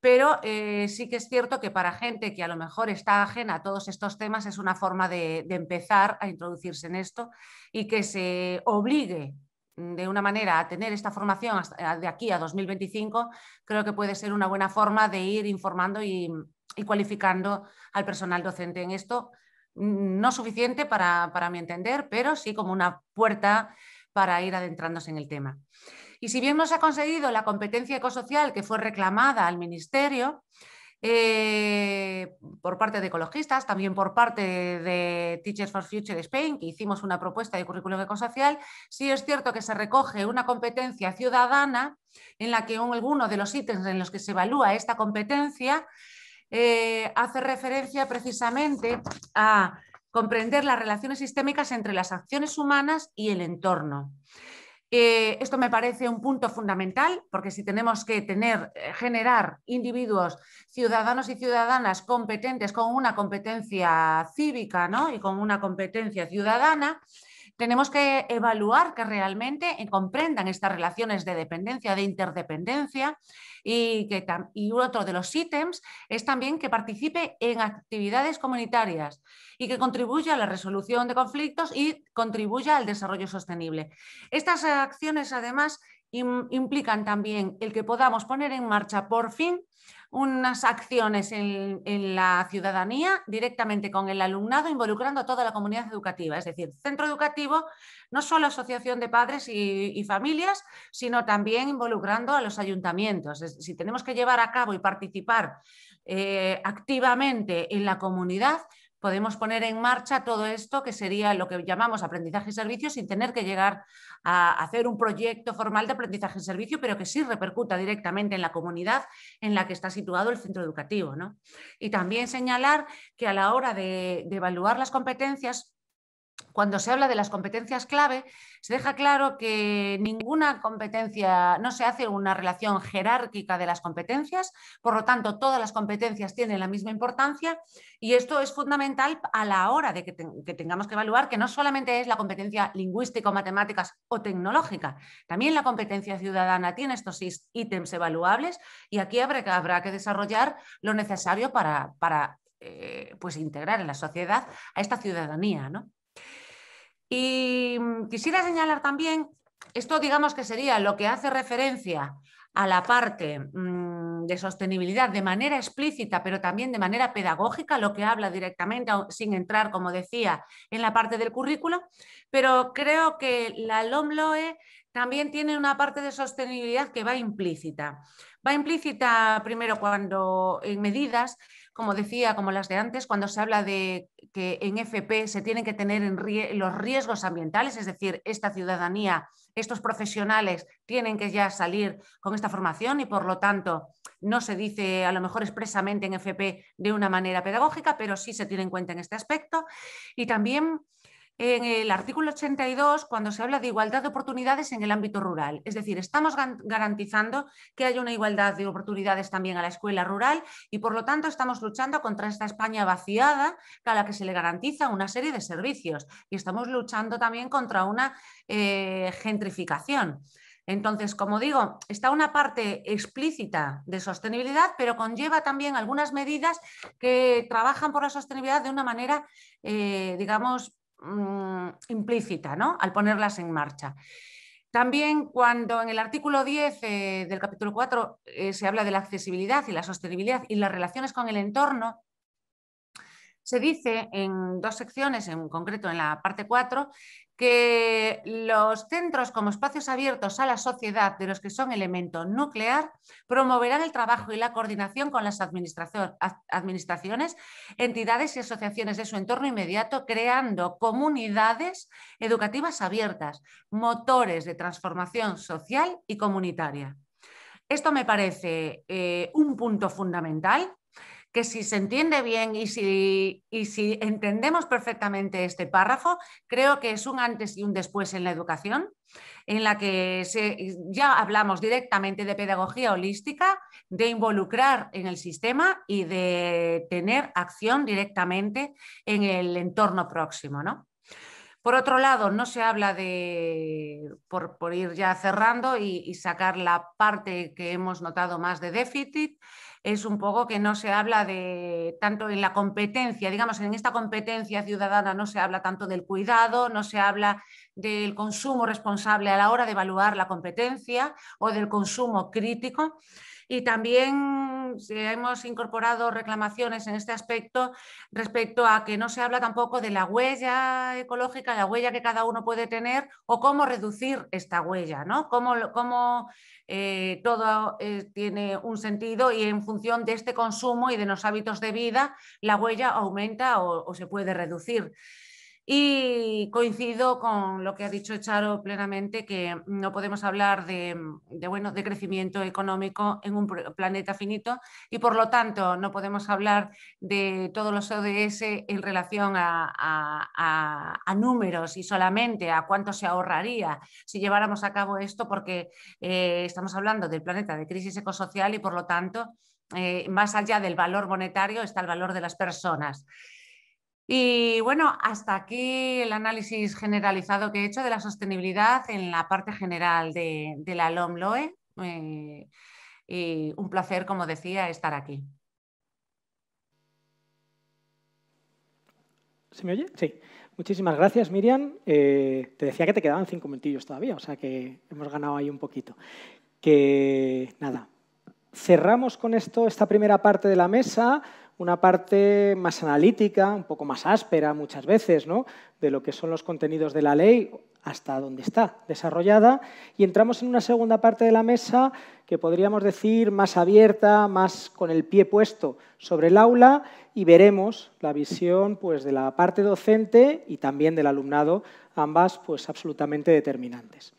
pero eh, sí que es cierto que para gente que a lo mejor está ajena a todos estos temas es una forma de empezar a introducirse en esto y que se obligue Mm, de una manera a tener esta formación eh, de aquí a 2025, creo que puede ser una buena forma de ir informando y, cualificando al personal docente en esto. Mm, no suficiente para, para mi entender, pero sí como una puerta para ir adentrándose en el tema. Y si bien no se ha conseguido la competencia ecosocial que fue reclamada al Ministerio, eh, por parte de ecologistas, también por parte de Teachers for Future Spain, que hicimos una propuesta de currículum ecosocial, sí es cierto que se recoge una competencia ciudadana en la que alguno de los ítems en los que se evalúa esta competencia eh, hace referencia precisamente a comprender las relaciones sistémicas entre las acciones humanas y el entorno. Eh, esto me parece un punto fundamental, porque si tenemos que tener, eh, generar individuos, ciudadanos y ciudadanas competentes con una competencia cívica ¿no? y con una competencia ciudadana, tenemos que evaluar que realmente eh, comprendan estas relaciones de dependencia, de interdependencia y que otro de los ítems es también que participe en actividades comunitarias y que contribuya a la resolución de conflictos y contribuya al desarrollo sostenible. Estas acciones además implican también el que podamos poner en marcha por fin unas acciones en, la ciudadanía directamente con el alumnado, involucrando a toda la comunidad educativa. Es decir, centro educativo, no solo asociación de padres y, familias, sino también involucrando a los ayuntamientos. si tenemos que llevar a cabo y participar eh, activamente en la comunidad, podemos poner en marcha todo esto que sería lo que llamamos aprendizaje y servicio sin tener que llegar a hacer un proyecto formal de aprendizaje y servicio, pero que sí repercuta directamente en la comunidad en la que está situado el centro educativo. Y también señalar que a la hora de evaluar las competencias, cuando se habla de las competencias clave, se deja claro que ninguna competencia, no se hace una relación jerárquica de las competencias, por lo tanto, todas las competencias tienen la misma importancia y esto es fundamental a la hora de que, tengamos que evaluar que no solamente es la competencia lingüística, o matemáticas o tecnológica, también la competencia ciudadana tiene estos ítems evaluables y aquí habrá que, desarrollar lo necesario para, eh, pues integrar en la sociedad a esta ciudadanía, ¿no? Y mm, quisiera señalar también, esto digamos que sería lo que hace referencia a la parte mm, de sostenibilidad de manera explícita, pero también de manera pedagógica, lo que habla directamente, sin entrar, como decía, en la parte del currículo, pero creo que la LOMLOE también tiene una parte de sostenibilidad que va implícita. Va implícita primero cuando en medidas como decía, como las de antes, cuando se habla de que en FP se tienen que tener en los riesgos ambientales, es decir, esta ciudadanía, estos profesionales tienen que ya salir con esta formación y por lo tanto no se dice a lo mejor expresamente en FP de una manera pedagógica, pero sí se tiene en cuenta en este aspecto. Y también en el artículo 82 cuando se habla de igualdad de oportunidades en el ámbito rural. Es decir, estamos garantizando que haya una igualdad de oportunidades también a la escuela rural y por lo tanto estamos luchando contra esta España vaciada a la que se le garantiza una serie de servicios y estamos luchando también contra una eh, gentrificación. Entonces, como digo, está una parte explícita de sostenibilidad, pero conlleva también algunas medidas que trabajan por la sostenibilidad de una manera, eh, digamos, Mm, implícita ¿no? al ponerlas en marcha. También cuando en el artículo 10 eh, del capítulo 4 eh, se habla de la accesibilidad y la sostenibilidad y las relaciones con el entorno, se dice en dos secciones, en concreto en la parte 4, que los centros como espacios abiertos a la sociedad de los que son elemento nuclear promoverán el trabajo y la coordinación con las administraciones, entidades y asociaciones de su entorno inmediato, creando comunidades educativas abiertas, motores de transformación social y comunitaria. Esto me parece eh, un punto fundamental que si se entiende bien y si, y si entendemos perfectamente este párrafo, creo que es un antes y un después en la educación, en la que ya hablamos directamente de pedagogía holística, de involucrar en el sistema y de tener acción directamente en el entorno próximo. Por otro lado, no se habla de, por, ir ya cerrando y, sacar la parte que hemos notado más de déficit, es un poco que no se habla de tanto en la competencia, digamos, en esta competencia ciudadana no se habla tanto del cuidado, no se habla del consumo responsable a la hora de evaluar la competencia o del consumo crítico y también hemos incorporado reclamaciones en este aspecto respecto a que no se habla tampoco de la huella ecológica, la huella que cada uno puede tener o cómo reducir esta huella, ¿no? Cómo, eh, todo eh, tiene un sentido y en función de este consumo y de los hábitos de vida, la huella aumenta o se puede reducir. Y coincido con lo que ha dicho Charo plenamente, que no podemos hablar de, mm, de crecimiento económico en un planeta finito y por lo tanto no podemos hablar de todos los ODS en relación a, números y solamente a cuánto se ahorraría si lleváramos a cabo esto, porque eh, estamos hablando del planeta de crisis ecosocial y por lo tanto... Eh, más allá del valor monetario está el valor de las personas. Y bueno, hasta aquí el análisis generalizado que he hecho de la sostenibilidad en la parte general de, la LOMLOE. Eh, y un placer, como decía, estar aquí. ¿Se me oye? Sí. Muchísimas gracias, Miriam. Eh, te decía que te quedaban cinco minutillos todavía, o sea que hemos ganado ahí un poquito. Que nada, cerramos con esto esta primera parte de la mesa una parte más analítica, un poco más áspera muchas veces, ¿no? de lo que son los contenidos de la ley hasta dónde está desarrollada, y entramos en una segunda parte de la mesa que podríamos decir más abierta, más con el pie puesto sobre el aula, y veremos la visión pues, de la parte docente y también del alumnado, ambas pues, absolutamente determinantes.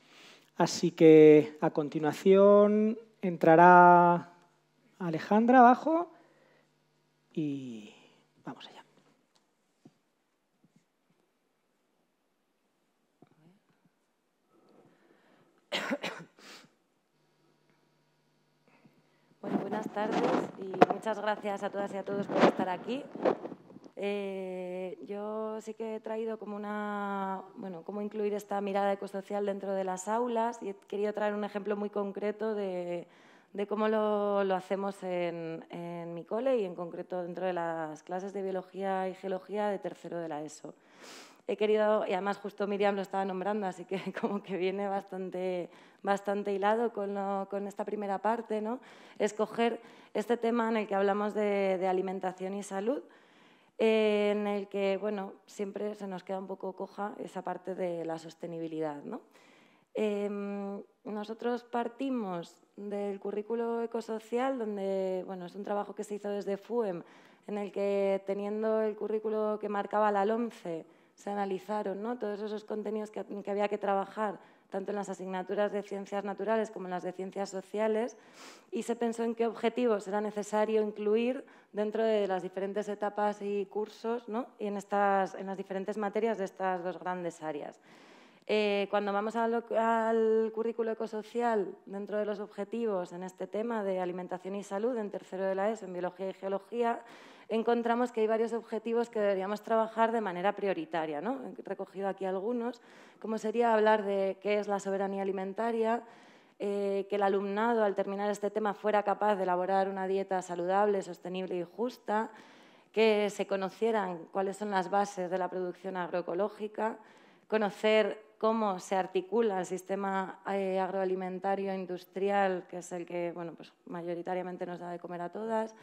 Así que a continuación entrará Alejandra abajo y vamos allá. Bueno, buenas tardes y muchas gracias a todas y a todos por estar aquí. Eh, yo sí que he traído como una, bueno, cómo incluir esta mirada ecosocial dentro de las aulas y he querido traer un ejemplo muy concreto de, de cómo lo, hacemos en, mi cole y en concreto dentro de las clases de biología y geología de tercero de la ESO. He querido, y además justo Miriam lo estaba nombrando, así que como que viene bastante, hilado con, esta primera parte, ¿no? escoger este tema en el que hablamos de, alimentación y salud, en el que bueno, siempre se nos queda un poco coja esa parte de la sostenibilidad. ¿no? Em, nosotros partimos del currículo ecosocial, donde bueno, es un trabajo que se hizo desde FUEM, en el que teniendo el currículo que marcaba la LOMCE, se analizaron ¿no? todos esos contenidos que, que había que trabajar tanto en las asignaturas de ciencias naturales como en las de ciencias sociales, y se pensó en qué objetivos era necesario incluir dentro de las diferentes etapas y cursos ¿no? y en, estas, en las diferentes materias de estas dos grandes áreas. Eh, cuando vamos al currículo ecosocial, dentro de los objetivos en este tema de alimentación y salud, en tercero de la ESO, en biología y geología, encontramos que hay varios objetivos que deberíamos trabajar de manera prioritaria. He recogido aquí algunos, como sería hablar de qué es la soberanía alimentaria, eh, que el alumnado al terminar este tema fuera capaz de elaborar una dieta saludable, sostenible y justa, que se conocieran cuáles son las bases de la producción agroecológica, conocer cómo se articula el sistema eh, agroalimentario industrial, que es el que bueno, pues mayoritariamente nos da de comer a todas,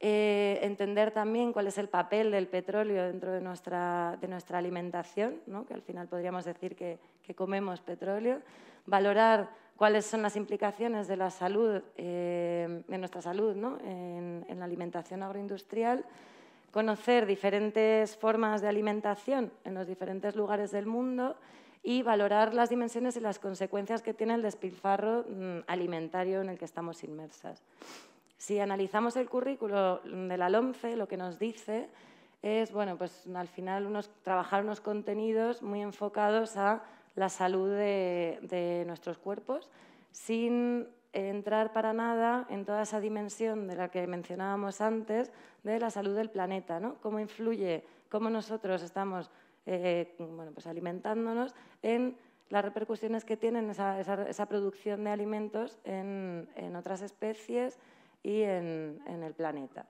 eh, entender también cuál es el papel del petróleo dentro de nuestra, de nuestra alimentación, ¿no? que al final podríamos decir que, comemos petróleo, valorar cuáles son las implicaciones de la salud, eh, de nuestra salud ¿no? en la alimentación agroindustrial, conocer diferentes formas de alimentación en los diferentes lugares del mundo y valorar las dimensiones y las consecuencias que tiene el despilfarro mm, alimentario en el que estamos inmersas. Si analizamos el currículo de la LOMCE, lo que nos dice es, bueno, pues al final unos, trabajar unos contenidos muy enfocados a la salud de, de nuestros cuerpos, sin entrar para nada en toda esa dimensión de la que mencionábamos antes de la salud del planeta, ¿no? Cómo influye, cómo nosotros estamos eh, pues alimentándonos, en las repercusiones que tienen esa, producción de alimentos en, otras especies y en, el planeta.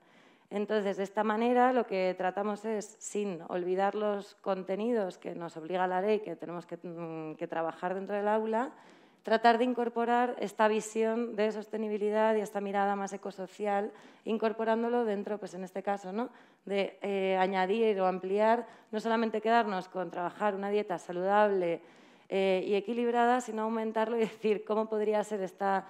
Entonces, de esta manera lo que tratamos es, sin olvidar los contenidos que nos obliga la ley, que tenemos que, mm, que trabajar dentro del aula, tratar de incorporar esta visión de sostenibilidad y esta mirada más ecosocial, incorporándolo dentro, pues en este caso, ¿no? de eh, añadir o ampliar, no solamente quedarnos con trabajar una dieta saludable eh, y equilibrada, sino aumentarlo y decir cómo podría ser esta,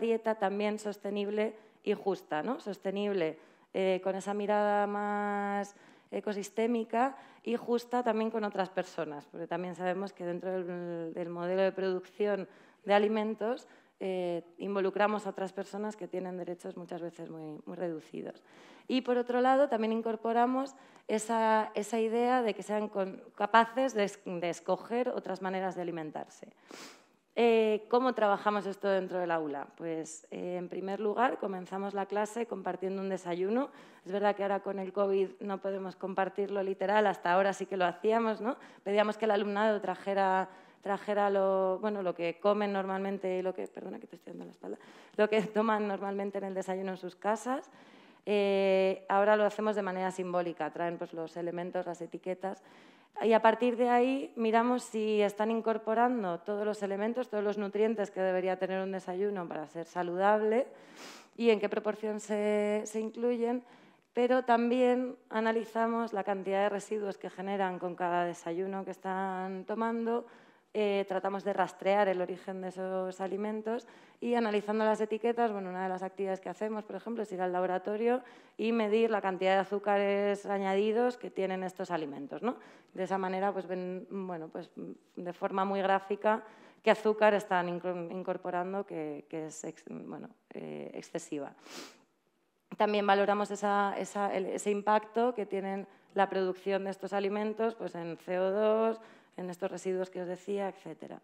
dieta también sostenible y justa, ¿no? sostenible eh, con esa mirada más ecosistémica y justa también con otras personas, porque también sabemos que dentro del modelo de producción de alimentos, eh, involucramos a otras personas que tienen derechos muchas veces muy, reducidos. Y por otro lado, también incorporamos esa, idea de que sean capaces de, escoger otras maneras de alimentarse. Eh, ¿Cómo trabajamos esto dentro del aula? Pues eh, en primer lugar comenzamos la clase compartiendo un desayuno. Es verdad que ahora con el COVID no podemos compartirlo literal, hasta ahora sí que lo hacíamos, ¿no? Pedíamos que el alumnado trajera trajera lo, bueno, lo que comen normalmente y lo que, perdona que te estoy dando la espalda, lo que toman normalmente en el desayuno en sus casas. Eh, ahora lo hacemos de manera simbólica, traen pues, los elementos, las etiquetas. Y a partir de ahí miramos si están incorporando todos los elementos, todos los nutrientes que debería tener un desayuno para ser saludable y en qué proporción se, se incluyen, pero también analizamos la cantidad de residuos que generan con cada desayuno que están tomando, eh, tratamos de rastrear el origen de esos alimentos y analizando las etiquetas, bueno, una de las actividades que hacemos, por ejemplo, es ir al laboratorio y medir la cantidad de azúcares añadidos que tienen estos alimentos. De esa manera, pues, ven, pues, de forma muy gráfica qué azúcar están incorporando que, es eh, excesiva. También valoramos ese impacto que tienen la producción de estos alimentos pues en CO2, en estos residuos que os decía, etc.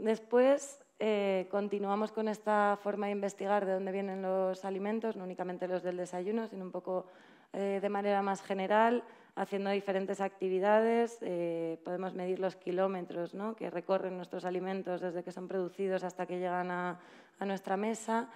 Después eh, continuamos con esta forma de investigar de dónde vienen los alimentos, no únicamente los del desayuno, sino un poco eh, de manera más general, haciendo diferentes actividades. Eh, podemos medir los kilómetros que recorren nuestros alimentos desde que son producidos hasta que llegan a, a nuestra mesa.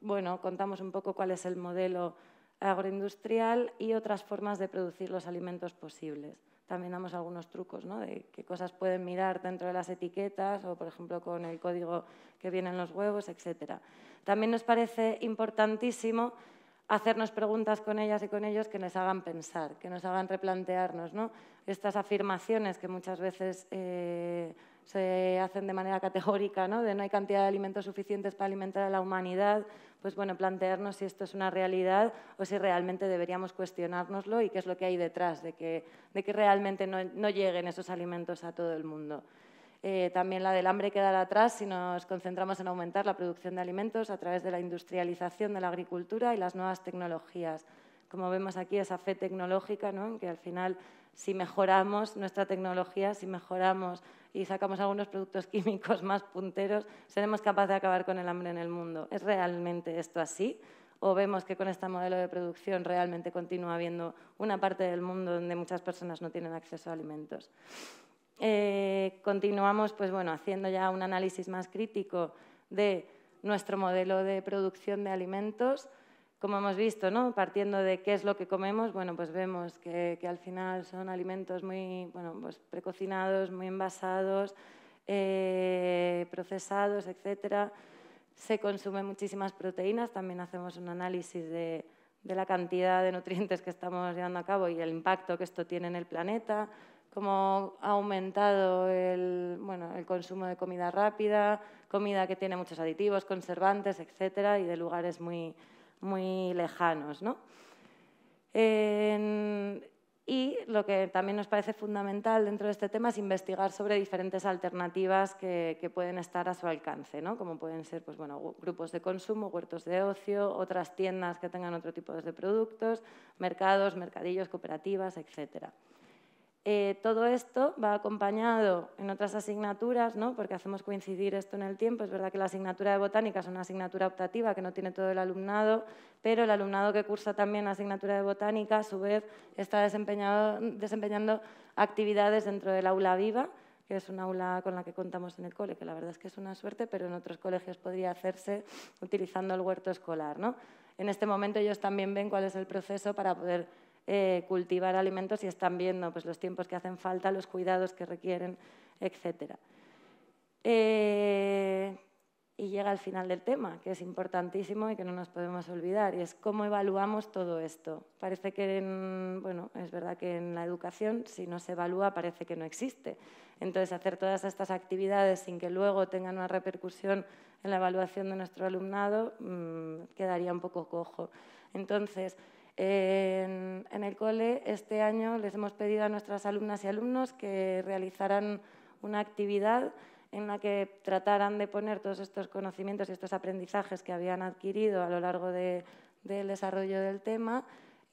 bueno, contamos un poco cuál es el modelo agroindustrial y otras formas de producir los alimentos posibles también damos algunos trucos, ¿no? De qué cosas pueden mirar dentro de las etiquetas o, por ejemplo, con el código que vienen los huevos, etc. También nos parece importantísimo hacernos preguntas con ellas y con ellos que nos hagan pensar, que nos hagan replantearnos, ¿no? Estas afirmaciones que muchas veces eh, se hacen de manera categórica, ¿no? de no hay cantidad de alimentos suficientes para alimentar a la humanidad, pues bueno, plantearnos si esto es una realidad o si realmente deberíamos cuestionárnoslo y qué es lo que hay detrás de que, realmente no, lleguen esos alimentos a todo el mundo. Eh, también la del hambre quedará atrás si nos concentramos en aumentar la producción de alimentos a través de la industrialización de la agricultura y las nuevas tecnologías. Como vemos aquí, esa fe tecnológica, ¿no? que al final si mejoramos nuestra tecnología, si mejoramos y sacamos algunos productos químicos más punteros, seremos capaces de acabar con el hambre en el mundo. ¿Es realmente esto así? ¿O vemos que con este modelo de producción realmente continúa habiendo una parte del mundo donde muchas personas no tienen acceso a alimentos? Eh, continuamos pues, bueno, haciendo ya un análisis más crítico de nuestro modelo de producción de alimentos, como hemos visto, ¿no? partiendo de qué es lo que comemos, bueno, pues vemos que, al final son alimentos muy bueno, pues precocinados, muy envasados, eh, procesados, etc. Se consumen muchísimas proteínas, también hacemos un análisis de, la cantidad de nutrientes que estamos llevando a cabo y el impacto que esto tiene en el planeta, cómo ha aumentado el, bueno, el consumo de comida rápida, comida que tiene muchos aditivos, conservantes, etcétera, y de lugares muy, muy lejanos. ¿no? y lo que también nos parece fundamental dentro de este tema es investigar sobre diferentes alternativas que, pueden estar a su alcance, ¿no? como pueden ser pues, grupos de consumo, huertos de ocio, otras tiendas que tengan otro tipo de productos, mercados, mercadillos, cooperativas, etcétera. Eh, todo esto va acompañado en otras asignaturas, ¿no? porque hacemos coincidir esto en el tiempo. Es verdad que la asignatura de botánica es una asignatura optativa que no tiene todo el alumnado, pero el alumnado que cursa también la asignatura de botánica, a su vez, está desempeñando actividades dentro del aula viva, que es un aula con la que contamos en el cole, que la verdad es que es una suerte, pero en otros colegios podría hacerse utilizando el huerto escolar. ¿no? En este momento ellos también ven cuál es el proceso para poder eh, cultivar alimentos y están viendo pues, los tiempos que hacen falta, los cuidados que requieren, etc. Eh, y llega al final del tema, que es importantísimo y que no nos podemos olvidar, y es cómo evaluamos todo esto. Parece que, bueno, es verdad que en la educación, si no se evalúa, parece que no existe. Entonces, hacer todas estas actividades sin que luego tengan una repercusión en la evaluación de nuestro alumnado mm, quedaría un poco cojo. Entonces, en, el cole este año les hemos pedido a nuestras alumnas y alumnos que realizaran una actividad en la que trataran de poner todos estos conocimientos y estos aprendizajes que habían adquirido a lo largo del desarrollo del tema,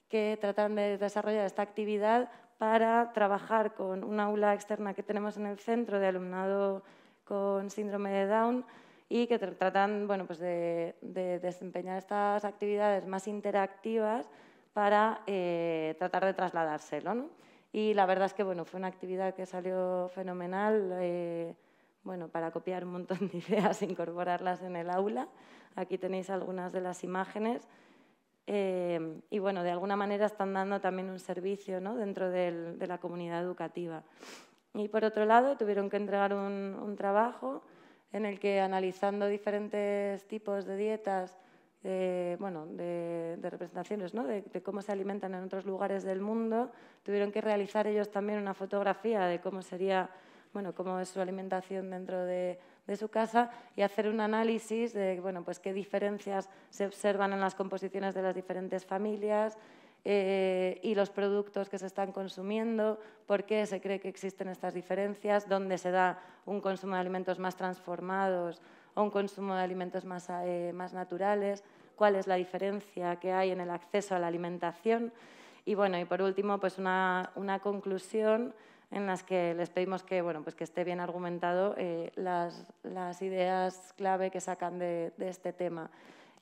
que tratan de desarrollar esta actividad para trabajar con una aula externa que tenemos en el centro de alumnado con síndrome de Down y que tratan bueno, pues de desempeñar estas actividades más interactivas para eh, tratar de trasladárselo. ¿no? Y la verdad es que bueno, fue una actividad que salió fenomenal eh, bueno, para copiar un montón de ideas, e incorporarlas en el aula. Aquí tenéis algunas de las imágenes. Eh, y bueno, de alguna manera están dando también un servicio ¿no? dentro de la comunidad educativa. Y por otro lado, tuvieron que entregar un trabajo en el que analizando diferentes tipos de dietas eh, de, bueno, de, representaciones, ¿no? de, cómo se alimentan en otros lugares del mundo. Tuvieron que realizar ellos también una fotografía de cómo sería, bueno, cómo es su alimentación dentro de, su casa y hacer un análisis de, bueno, pues qué diferencias se observan en las composiciones de las diferentes familias eh, y los productos que se están consumiendo, por qué se cree que existen estas diferencias, dónde se da un consumo de alimentos más transformados o un consumo de alimentos más eh, naturales cuál es la diferencia que hay en el acceso a la alimentación. Y bueno, y por último, pues una, una conclusión en las que les pedimos que, bueno, pues que esté bien argumentado eh, las, las, ideas clave que sacan de, este tema.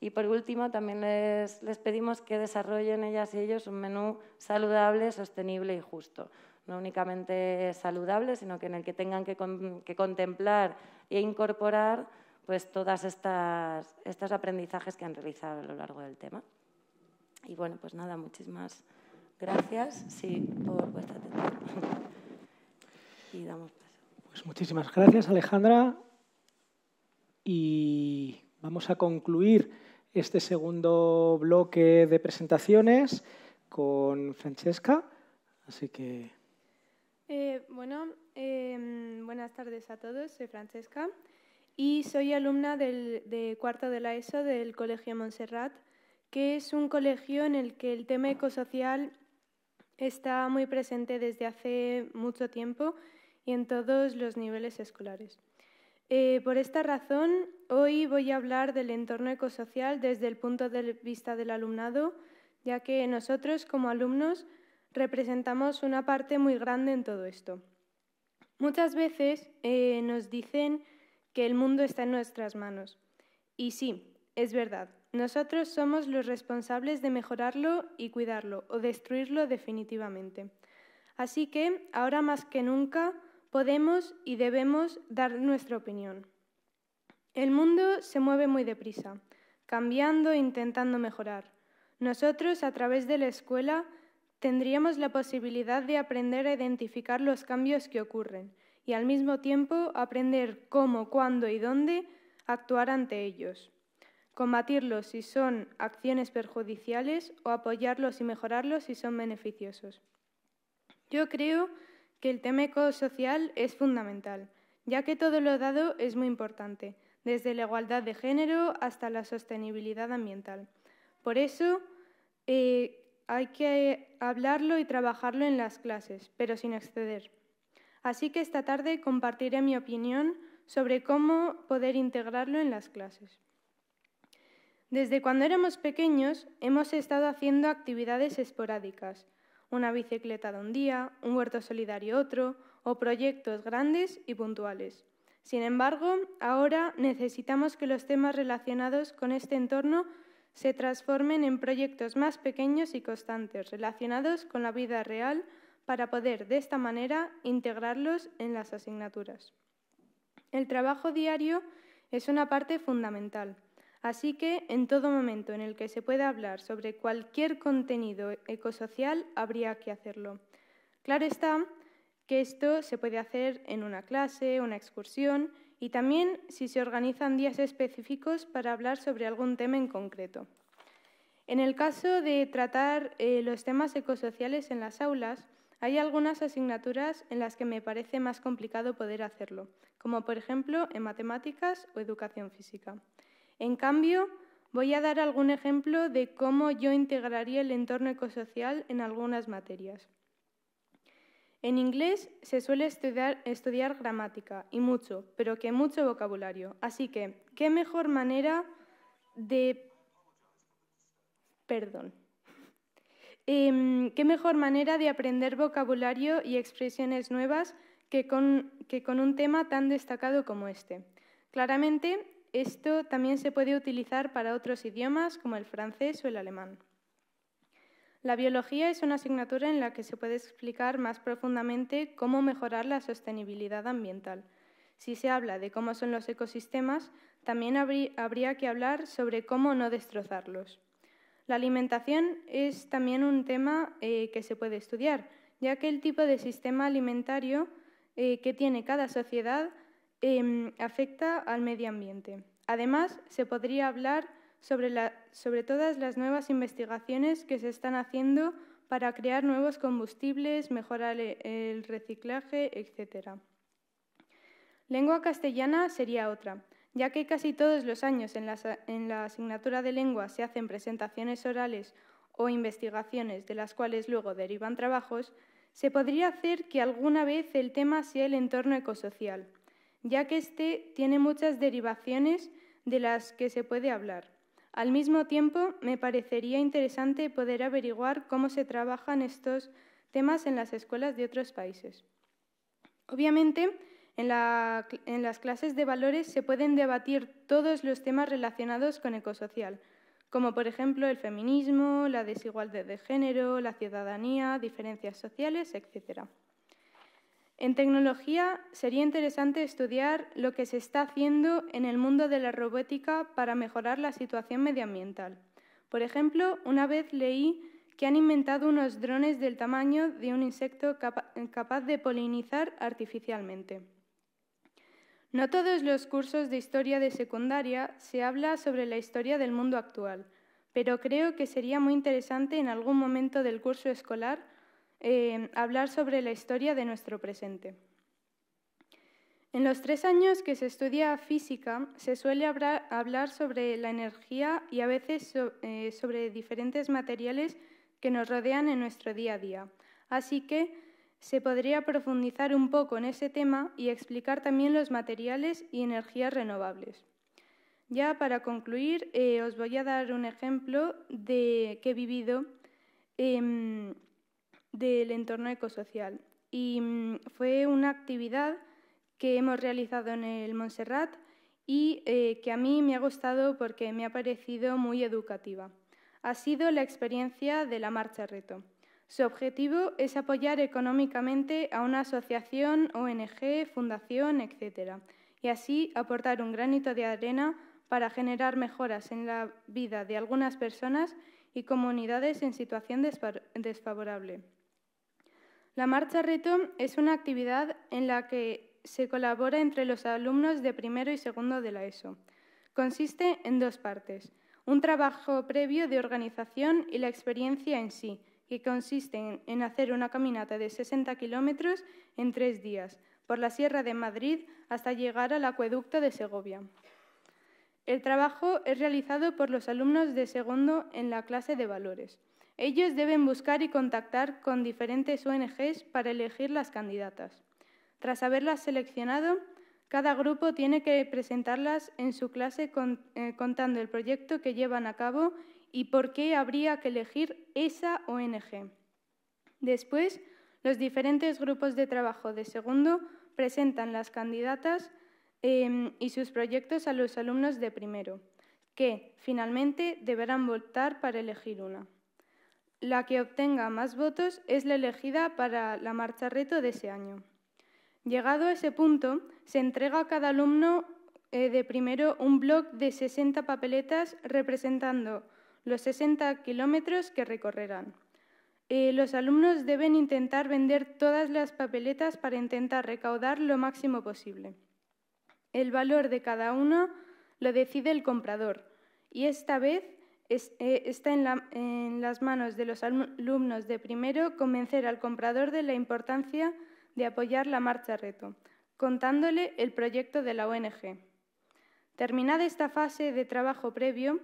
Y por último, también les, les pedimos que desarrollen ellas y ellos un menú saludable, sostenible y justo no únicamente saludable, sino que en el que tengan que, que contemplar e incorporar pues todas estas estos aprendizajes que han realizado a lo largo del tema. Y bueno, pues nada, muchísimas gracias sí, por vuestra atención. y damos paso. Pues muchísimas gracias, Alejandra. Y vamos a concluir este segundo bloque de presentaciones con Francesca. Así que. Eh, bueno, em, buenas tardes a todos. Soy Francesca y soy alumna del, cuarto de la ESO del Colegio Montserrat, que es un colegio en el que el tema ecosocial está muy presente desde hace mucho tiempo y en todos los niveles escolares. Eh, por esta razón, hoy voy a hablar del entorno ecosocial desde el punto de vista del alumnado, ya que nosotros como alumnos representamos una parte muy grande en todo esto. Muchas veces eh, nos dicen que el mundo está en nuestras manos. Y sí, es verdad, nosotros somos los responsables de mejorarlo y cuidarlo o destruirlo definitivamente. Así que, ahora más que nunca, podemos y debemos dar nuestra opinión. El mundo se mueve muy deprisa, cambiando e intentando mejorar. Nosotros, a través de la escuela, tendríamos la posibilidad de aprender a identificar los cambios que ocurren y al mismo tiempo aprender cómo, cuándo y dónde actuar ante ellos, combatirlos si son acciones perjudiciales o apoyarlos y mejorarlos si son beneficiosos. Yo creo que el tema ecosocial es fundamental, ya que todo lo dado es muy importante, desde la igualdad de género hasta la sostenibilidad ambiental. Por eso eh, hay que hablarlo y trabajarlo en las clases, pero sin exceder. Así que esta tarde compartiré mi opinión sobre cómo poder integrarlo en las clases. Desde cuando éramos pequeños hemos estado haciendo actividades esporádicas, una bicicleta de un día, un huerto solidario otro, o proyectos grandes y puntuales. Sin embargo, ahora necesitamos que los temas relacionados con este entorno se transformen en proyectos más pequeños y constantes, relacionados con la vida real para poder de esta manera integrarlos en las asignaturas. El trabajo diario es una parte fundamental, así que en todo momento en el que se pueda hablar sobre cualquier contenido ecosocial habría que hacerlo. Claro está que esto se puede hacer en una clase, una excursión y también si se organizan días específicos para hablar sobre algún tema en concreto. En el caso de tratar eh, los temas ecosociales en las aulas, hay algunas asignaturas en las que me parece más complicado poder hacerlo, como por ejemplo en matemáticas o educación física. En cambio, voy a dar algún ejemplo de cómo yo integraría el entorno ecosocial en algunas materias. En inglés se suele estudiar, estudiar gramática y mucho, pero que mucho vocabulario. Así que, ¿qué mejor manera de... Perdón. Em, ¿Qué mejor manera de aprender vocabulario y expresiones nuevas que con un tema tan destacado como este? Claramente, esto también se puede utilizar para otros idiomas como el francés o el alemán. La biología es una asignatura en la que se puede explicar más profundamente cómo mejorar la sostenibilidad ambiental. Si se habla de cómo son los ecosistemas, también habría que hablar sobre cómo no destrozarlos. La alimentación es también un tema eh, que se puede estudiar, ya que el tipo de sistema alimentario eh, que tiene cada sociedad em, afecta al medio ambiente. Además, se podría hablar sobre, sobre todas las nuevas investigaciones que se están haciendo para crear nuevos combustibles, mejorar e, el reciclaje, etc. Lengua castellana sería otra ya que casi todos los años en la, asignatura de lengua se hacen presentaciones orales o investigaciones de las cuales luego derivan trabajos, se podría hacer que alguna vez el tema sea el entorno ecosocial, ya que este tiene muchas derivaciones de las que se puede hablar. Al mismo tiempo, me parecería interesante poder averiguar cómo se trabajan estos temas en las escuelas de otros países. Obviamente, en, las clases de valores se pueden debatir todos los temas relacionados con ecosocial, como por ejemplo el feminismo, la desigualdad de género, la ciudadanía, diferencias sociales, etc. En tecnología sería interesante estudiar lo que se está haciendo en el mundo de la robótica para mejorar la situación medioambiental. Por ejemplo, una vez leí que han inventado unos drones del tamaño de un insecto capaz de polinizar artificialmente. No todos los cursos de historia de secundaria se habla sobre la historia del mundo actual, pero creo que sería muy interesante en algún momento del curso escolar eh, hablar sobre la historia de nuestro presente. En los tres años que se estudia física se suele hablar sobre la energía y a veces eh, sobre diferentes materiales que nos rodean en nuestro día a día. Así que se podría profundizar un poco en ese tema y explicar también los materiales y energías renovables. Ya para concluir, eh, os voy a dar un ejemplo de que he vivido em, del entorno ecosocial. Y mm, fue una actividad que hemos realizado en el Montserrat y eh, que a mí me ha gustado porque me ha parecido muy educativa. Ha sido la experiencia de la marcha reto. Su objetivo es apoyar económicamente a una asociación, ONG, fundación, etc. Y así aportar un granito de arena para generar mejoras en la vida de algunas personas y comunidades en situación desfavorable. La marcha reto es una actividad en la que se colabora entre los alumnos de primero y segundo de la ESO. Consiste en dos partes, un trabajo previo de organización y la experiencia en sí, que consisten en hacer una caminata de 60 kilómetros en tres días por la Sierra de Madrid hasta llegar al acueducto de Segovia. El trabajo es realizado por los alumnos de segundo en la clase de valores. Ellos deben buscar y contactar con diferentes ONGs para elegir las candidatas. Tras haberlas seleccionado, cada grupo tiene que presentarlas en su clase eh, contando el proyecto que llevan a cabo y por qué habría que elegir esa ONG. Después, los diferentes grupos de trabajo de segundo presentan las candidatas em, y sus proyectos a los alumnos de primero, que finalmente deberán votar para elegir una. La que obtenga más votos es la elegida para la marcha reto de ese año. Llegado a ese punto, se entrega a cada alumno eh, de primero un bloc de 60 papeletas representando los 60 kilómetros que recorrerán. Eh, los alumnos deben intentar vender todas las papeletas para intentar recaudar lo máximo posible. El valor de cada uno lo decide el comprador y esta vez eh, está en, las manos de los alumnos de primero convencer al comprador de la importancia de apoyar la Marcha Reto, contándole el proyecto de la ONG. Terminada esta fase de trabajo previo,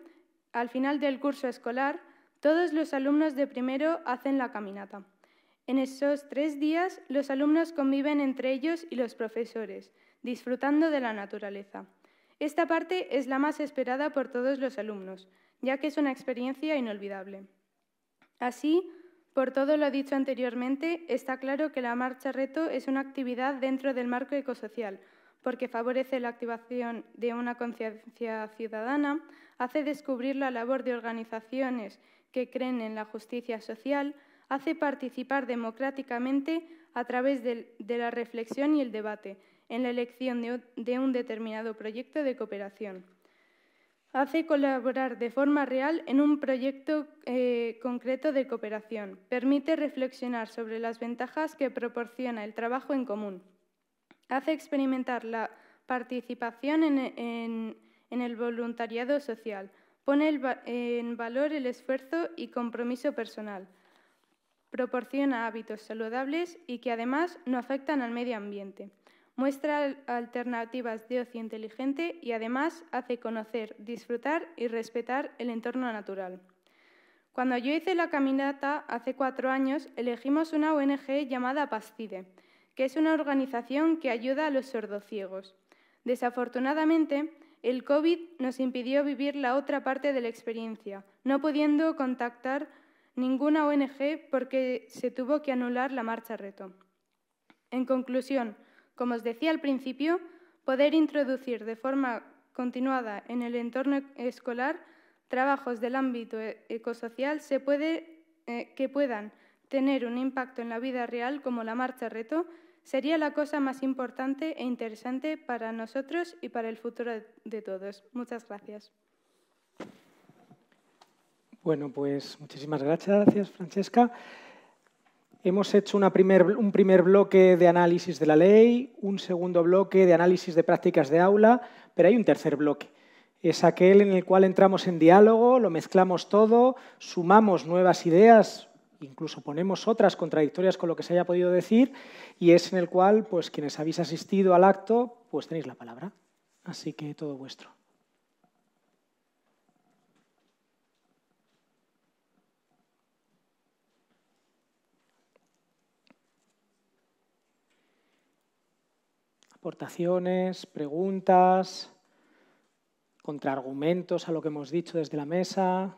al final del curso escolar, todos los alumnos de primero hacen la caminata. En esos tres días, los alumnos conviven entre ellos y los profesores, disfrutando de la naturaleza. Esta parte es la más esperada por todos los alumnos, ya que es una experiencia inolvidable. Así, por todo lo dicho anteriormente, está claro que la marcha reto es una actividad dentro del marco ecosocial, porque favorece la activación de una conciencia ciudadana, hace descubrir la labor de organizaciones que creen en la justicia social, hace participar democráticamente a través de, la reflexión y el debate en la elección de un determinado proyecto de cooperación hace colaborar de forma real en un proyecto eh, concreto de cooperación. Permite reflexionar sobre las ventajas que proporciona el trabajo en común. Hace experimentar la participación en, el voluntariado social. Pone en valor el esfuerzo y compromiso personal. Proporciona hábitos saludables y que además no afectan al medio ambiente muestra alternativas de ocio inteligente y además hace conocer, disfrutar y respetar el entorno natural. Cuando yo hice la caminata hace cuatro años, elegimos una ONG llamada PASCIDE, que es una organización que ayuda a los sordociegos. Desafortunadamente, el COVID nos impidió vivir la otra parte de la experiencia, no pudiendo contactar ninguna ONG porque se tuvo que anular la marcha reto. En conclusión, como os decía al principio, poder introducir de forma continuada en el entorno escolar trabajos del ámbito e-, ecosocial eh, que puedan tener un impacto en la vida real como la marcha reto sería la cosa más importante e interesante para nosotros y para el futuro de todos. Muchas gracias. Bueno, pues muchísimas gracias, Francesca. Hemos hecho un primer bloque de análisis de la ley, un segundo bloque de análisis de prácticas de aula, pero hay un tercer bloque. Es aquel en el cual entramos en diálogo, lo mezclamos todo, sumamos nuevas ideas, incluso ponemos otras contradictorias con lo que se haya podido decir, y es en el cual pues, quienes habéis asistido al acto, pues tenéis la palabra. Así que todo vuestro. aportaciones, preguntas, contraargumentos a lo que hemos dicho desde la mesa.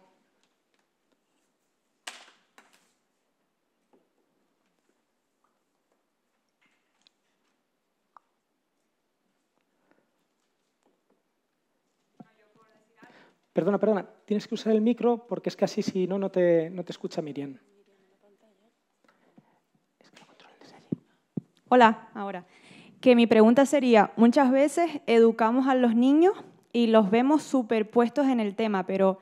Perdona, perdona, tienes que usar el micro porque es que así si no, no te, no te escucha Miriam. Hola, ahora que mi pregunta sería, muchas veces educamos a los niños y los vemos superpuestos en el tema, pero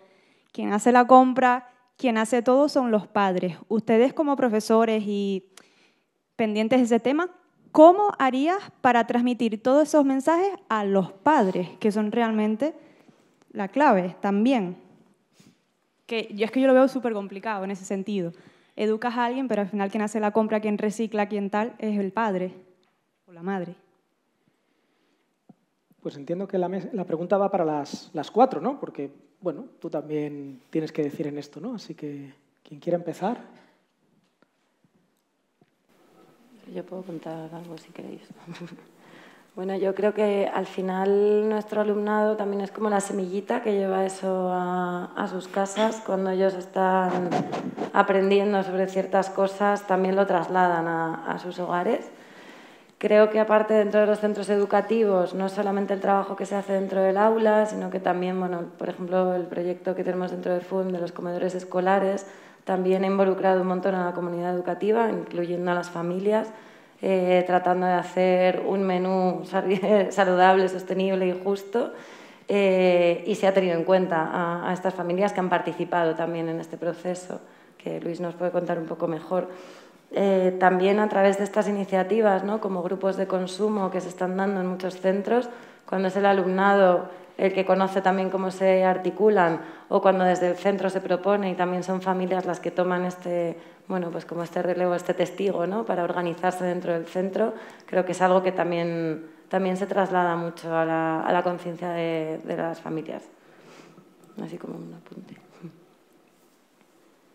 quien hace la compra, quien hace todo son los padres. Ustedes como profesores y pendientes de ese tema, ¿cómo harías para transmitir todos esos mensajes a los padres, que son realmente la clave también? Que yo es que yo lo veo súper complicado en ese sentido. Educas a alguien, pero al final quien hace la compra, quien recicla, quien tal, es el padre o la madre? Pues entiendo que la, pregunta va para las, cuatro, ¿no? Porque, bueno, tú también tienes que decir en esto, ¿no? Así que, quien quiera empezar. Yo puedo contar algo si queréis. bueno, yo creo que al final nuestro alumnado también es como la semillita que lleva eso a, sus casas. Cuando ellos están aprendiendo sobre ciertas cosas, también lo trasladan a sus hogares. Creo que aparte dentro de los centros educativos, no solamente el trabajo que se hace dentro del aula, sino que también, bueno, por ejemplo, el proyecto que tenemos dentro del FUM de los comedores escolares, también ha involucrado un montón a la comunidad educativa, incluyendo a las familias, eh, tratando de hacer un menú saludable, sostenible y justo. Eh, y se ha tenido en cuenta a, a estas familias que han participado también en este proceso, que Luis nos puede contar un poco mejor. Eh, también a través de estas iniciativas, como grupos de consumo que se están dando en muchos centros, cuando es el alumnado el que conoce también cómo se articulan o cuando desde el centro se propone y también son familias las que toman este, bueno, pues como este relevo, este testigo ¿no? para organizarse dentro del centro, creo que es algo que también, también se traslada mucho a la, a la conciencia de, de las familias. Así como un apunte.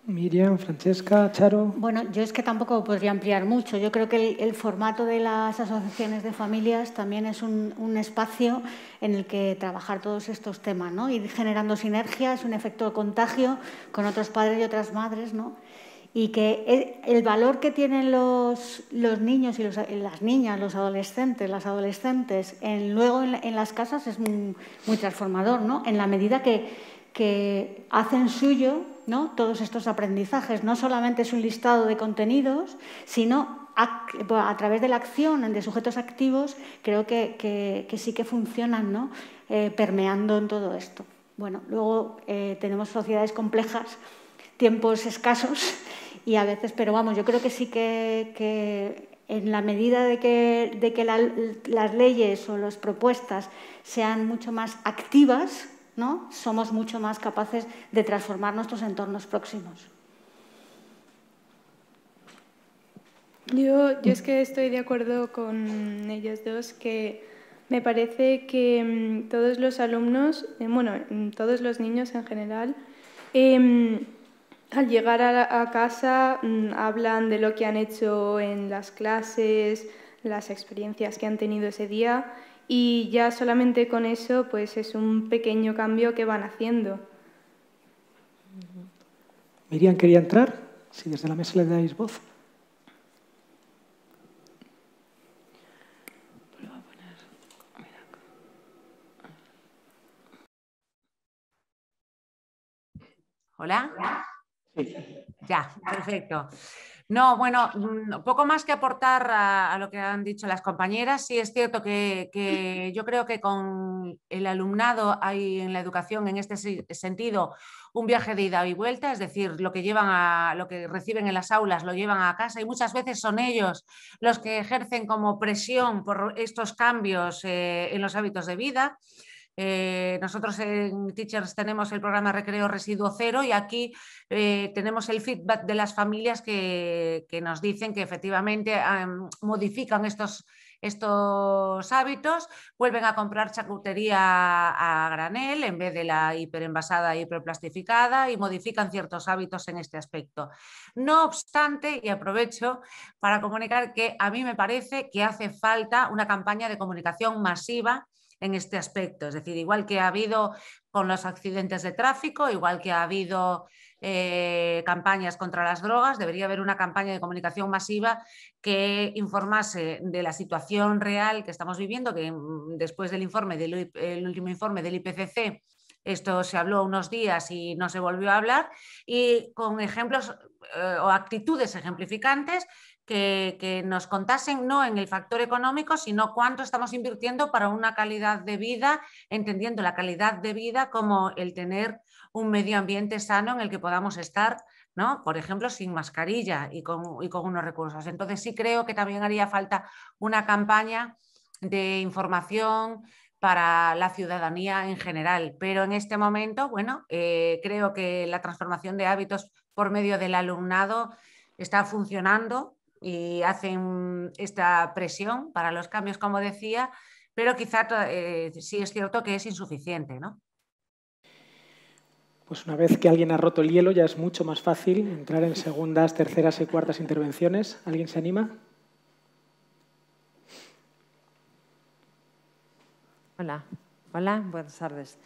Miriam, Francesca, Charo. Bueno, yo es que tampoco podría ampliar mucho. Yo creo que el, formato de las asociaciones de familias también es un, espacio en el que trabajar todos estos temas, ¿no? Ir generando sinergias, un efecto de contagio con otros padres y otras madres, ¿no? Y que e, el valor que tienen los, niños y las niñas, los adolescentes, las adolescentes, luego en, las casas es muy, transformador, ¿no? En la medida que hacen suyo ¿no? todos estos aprendizajes. No solamente es un listado de contenidos, sino a, través de la acción de sujetos activos, creo que, sí que funcionan, ¿no? Eh, permeando en todo esto. Bueno, luego eh, tenemos sociedades complejas, tiempos escasos y a veces, pero vamos, yo creo que sí que, en la medida de que, las leyes o las propuestas sean mucho más activas, ¿no? somos mucho más capaces de transformar nuestros entornos próximos. Yo, yo es que estoy de acuerdo con ellos dos que me parece que mm, todos los alumnos, eh, bueno, mm, todos los niños en general, em, al llegar a, casa mm, hablan de lo que han hecho en las clases, las experiencias que han tenido ese día y ya solamente con eso pues es un pequeño cambio que van haciendo. Miriam quería entrar, si desde la mesa le dais voz. Hola. Ya, perfecto. No, bueno, mm, poco más que aportar a, lo que han dicho las compañeras. Sí es cierto que, yo creo que con el alumnado hay en la educación, en este sentido, un viaje de ida y vuelta, es decir, lo que llevan lo que reciben en las aulas lo llevan a casa y muchas veces son ellos los que ejercen como presión por estos cambios eh, en los hábitos de vida. Eh, nosotros en Teachers tenemos el programa Recreo Residuo Cero y aquí eh, tenemos el feedback de las familias que, nos dicen que efectivamente em, modifican estos, hábitos, vuelven a comprar charcutería a granel en vez de la hiperenvasada y hiperplastificada y modifican ciertos hábitos en este aspecto. No obstante, y aprovecho para comunicar que a mí me parece que hace falta una campaña de comunicación masiva en este aspecto. Es decir, igual que ha habido con los accidentes de tráfico, igual que ha habido eh, campañas contra las drogas, debería haber una campaña de comunicación masiva que informase de la situación real que estamos viviendo, que mm, después del informe el último informe del IPCC esto se habló unos días y no se volvió a hablar, y con ejemplos eh, o actitudes ejemplificantes que, nos contasen no en el factor económico, sino cuánto estamos invirtiendo para una calidad de vida, entendiendo la calidad de vida como el tener un medio ambiente sano en el que podamos estar, ¿no? por ejemplo, sin mascarilla y con, unos recursos. Entonces sí creo que también haría falta una campaña de información, para la ciudadanía en general. Pero en este momento, bueno, eh, creo que la transformación de hábitos por medio del alumnado está funcionando y hacen esta presión para los cambios, como decía, pero quizá eh, sí es cierto que es insuficiente, ¿no? Pues una vez que alguien ha roto el hielo ya es mucho más fácil entrar en segundas, terceras y cuartas intervenciones. ¿Alguien se anima? Hola, hola, buenas tardes.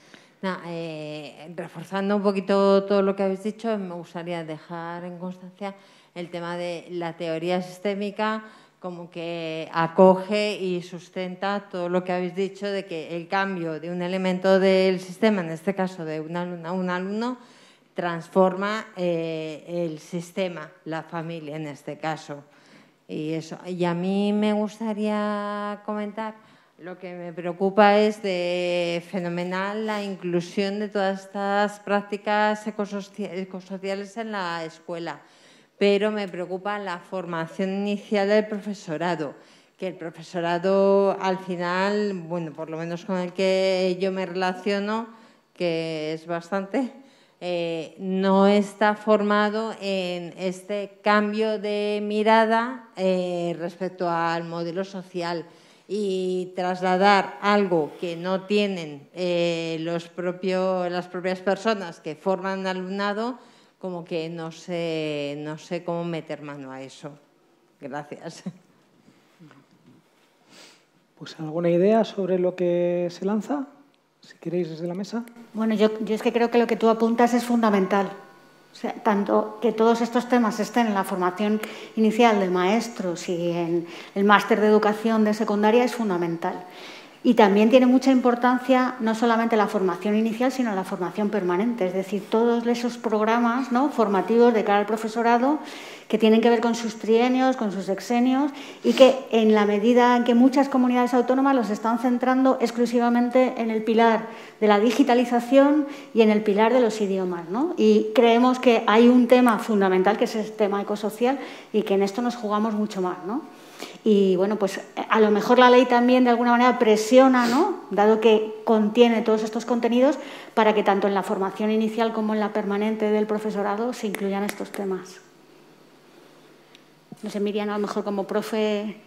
Eh, reforzando un poquito todo lo que habéis dicho, me gustaría dejar en constancia el tema de la teoría sistémica como que acoge y sustenta todo lo que habéis dicho de que el cambio de un elemento del sistema, en este caso de un alumno transforma eh, el sistema, la familia en este caso. Y, y a mí me gustaría comentar, lo que me preocupa es de fenomenal la inclusión de todas estas prácticas ecosociales en la escuela pero me preocupa la formación inicial del profesorado, que el profesorado al final, bueno, por lo menos con el que yo me relaciono, que es bastante, eh, no está formado en este cambio de mirada eh, respecto al modelo social y trasladar algo que no tienen eh, los las propias personas que forman alumnado como que no sé, cómo meter mano a eso. Gracias. Pues alguna idea sobre lo que se lanza, si queréis desde la mesa. Bueno, yo, es que creo que lo que tú apuntas es fundamental. tanto que todos estos temas estén en la formación inicial de maestros y en el máster de educación de secundaria es fundamental. Y también tiene mucha importancia no solamente la formación inicial, sino la formación permanente, es decir, todos esos programas formativos de cara al profesorado que tienen que ver con sus trienios, con sus exenios y que en la medida en que muchas comunidades autónomas los están centrando exclusivamente en el pilar de la digitalización y en el pilar de los idiomas. ¿no? Y creemos que hay un tema fundamental que es el tema ecosocial y que en esto nos jugamos mucho más. Y bueno, pues a lo mejor la ley también de alguna manera presiona, ¿no? dado que contiene todos estos contenidos, para que tanto en la formación inicial como en la permanente del profesorado se incluyan estos temas. No sé, Miriam, a lo mejor como profe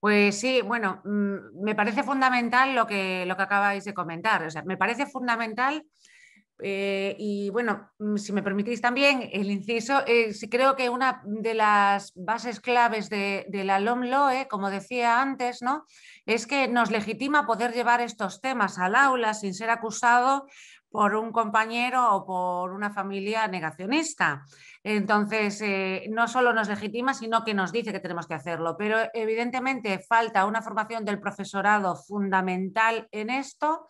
pues sí, bueno, mm, me parece fundamental lo que, lo que acabáis de comentar. O sea, me parece fundamental eh, y bueno, mm, si me permitís también el inciso, eh, creo que una de las bases claves de, la LOMLOE, eh, como decía antes, ¿no? es que nos legitima poder llevar estos temas al aula sin ser acusado por un compañero o por una familia negacionista. Entonces, no solo nos legitima, sino que nos dice que tenemos que hacerlo. Pero evidentemente falta una formación del profesorado fundamental en esto.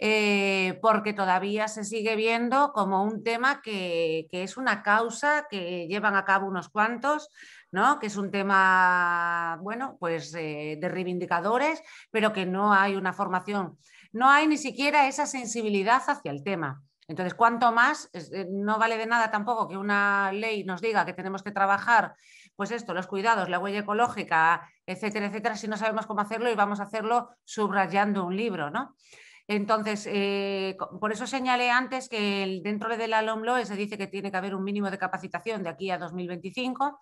Eh, porque todavía se sigue viendo como un tema que, es una causa que llevan a cabo unos cuantos, ¿no? que es un tema bueno, pues, eh, de reivindicadores, pero que no hay una formación, no hay ni siquiera esa sensibilidad hacia el tema. Entonces, cuanto más, eh, no vale de nada tampoco que una ley nos diga que tenemos que trabajar, pues esto, los cuidados, la huella ecológica, etcétera, etcétera, si no sabemos cómo hacerlo y vamos a hacerlo subrayando un libro, ¿no? Entonces, eh, por eso señalé antes que dentro de la LOMLOE eh, se dice que tiene que haber un mínimo de capacitación de aquí a 2025.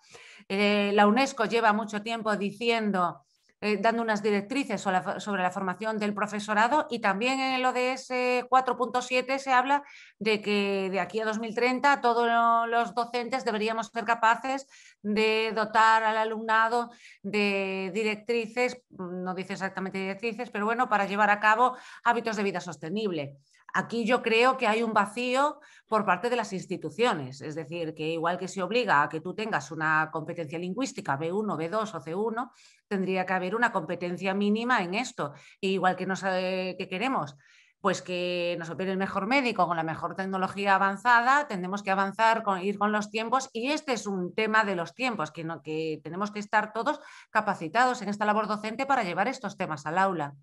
Eh, la UNESCO lleva mucho tiempo diciendo eh, dando unas directrices sobre la, sobre la, formación del profesorado y también en el ODS 4.7 se habla de que de aquí a 2030 todos los docentes deberíamos ser capaces de dotar al alumnado de directrices, mm, no dice exactamente directrices, pero bueno, para llevar a cabo hábitos de vida sostenible. Aquí yo creo que hay un vacío por parte de las instituciones, es decir, que igual que se obliga a que tú tengas una competencia lingüística B1, B2 o C1, tendría que haber una competencia mínima en esto, e igual que, eh, que queremos pues que nos opere el mejor médico con la mejor tecnología avanzada, tenemos que avanzar, con, ir con los tiempos y este es un tema de los tiempos, que tenemos que estar todos capacitados en esta labor docente para llevar estos temas al aula.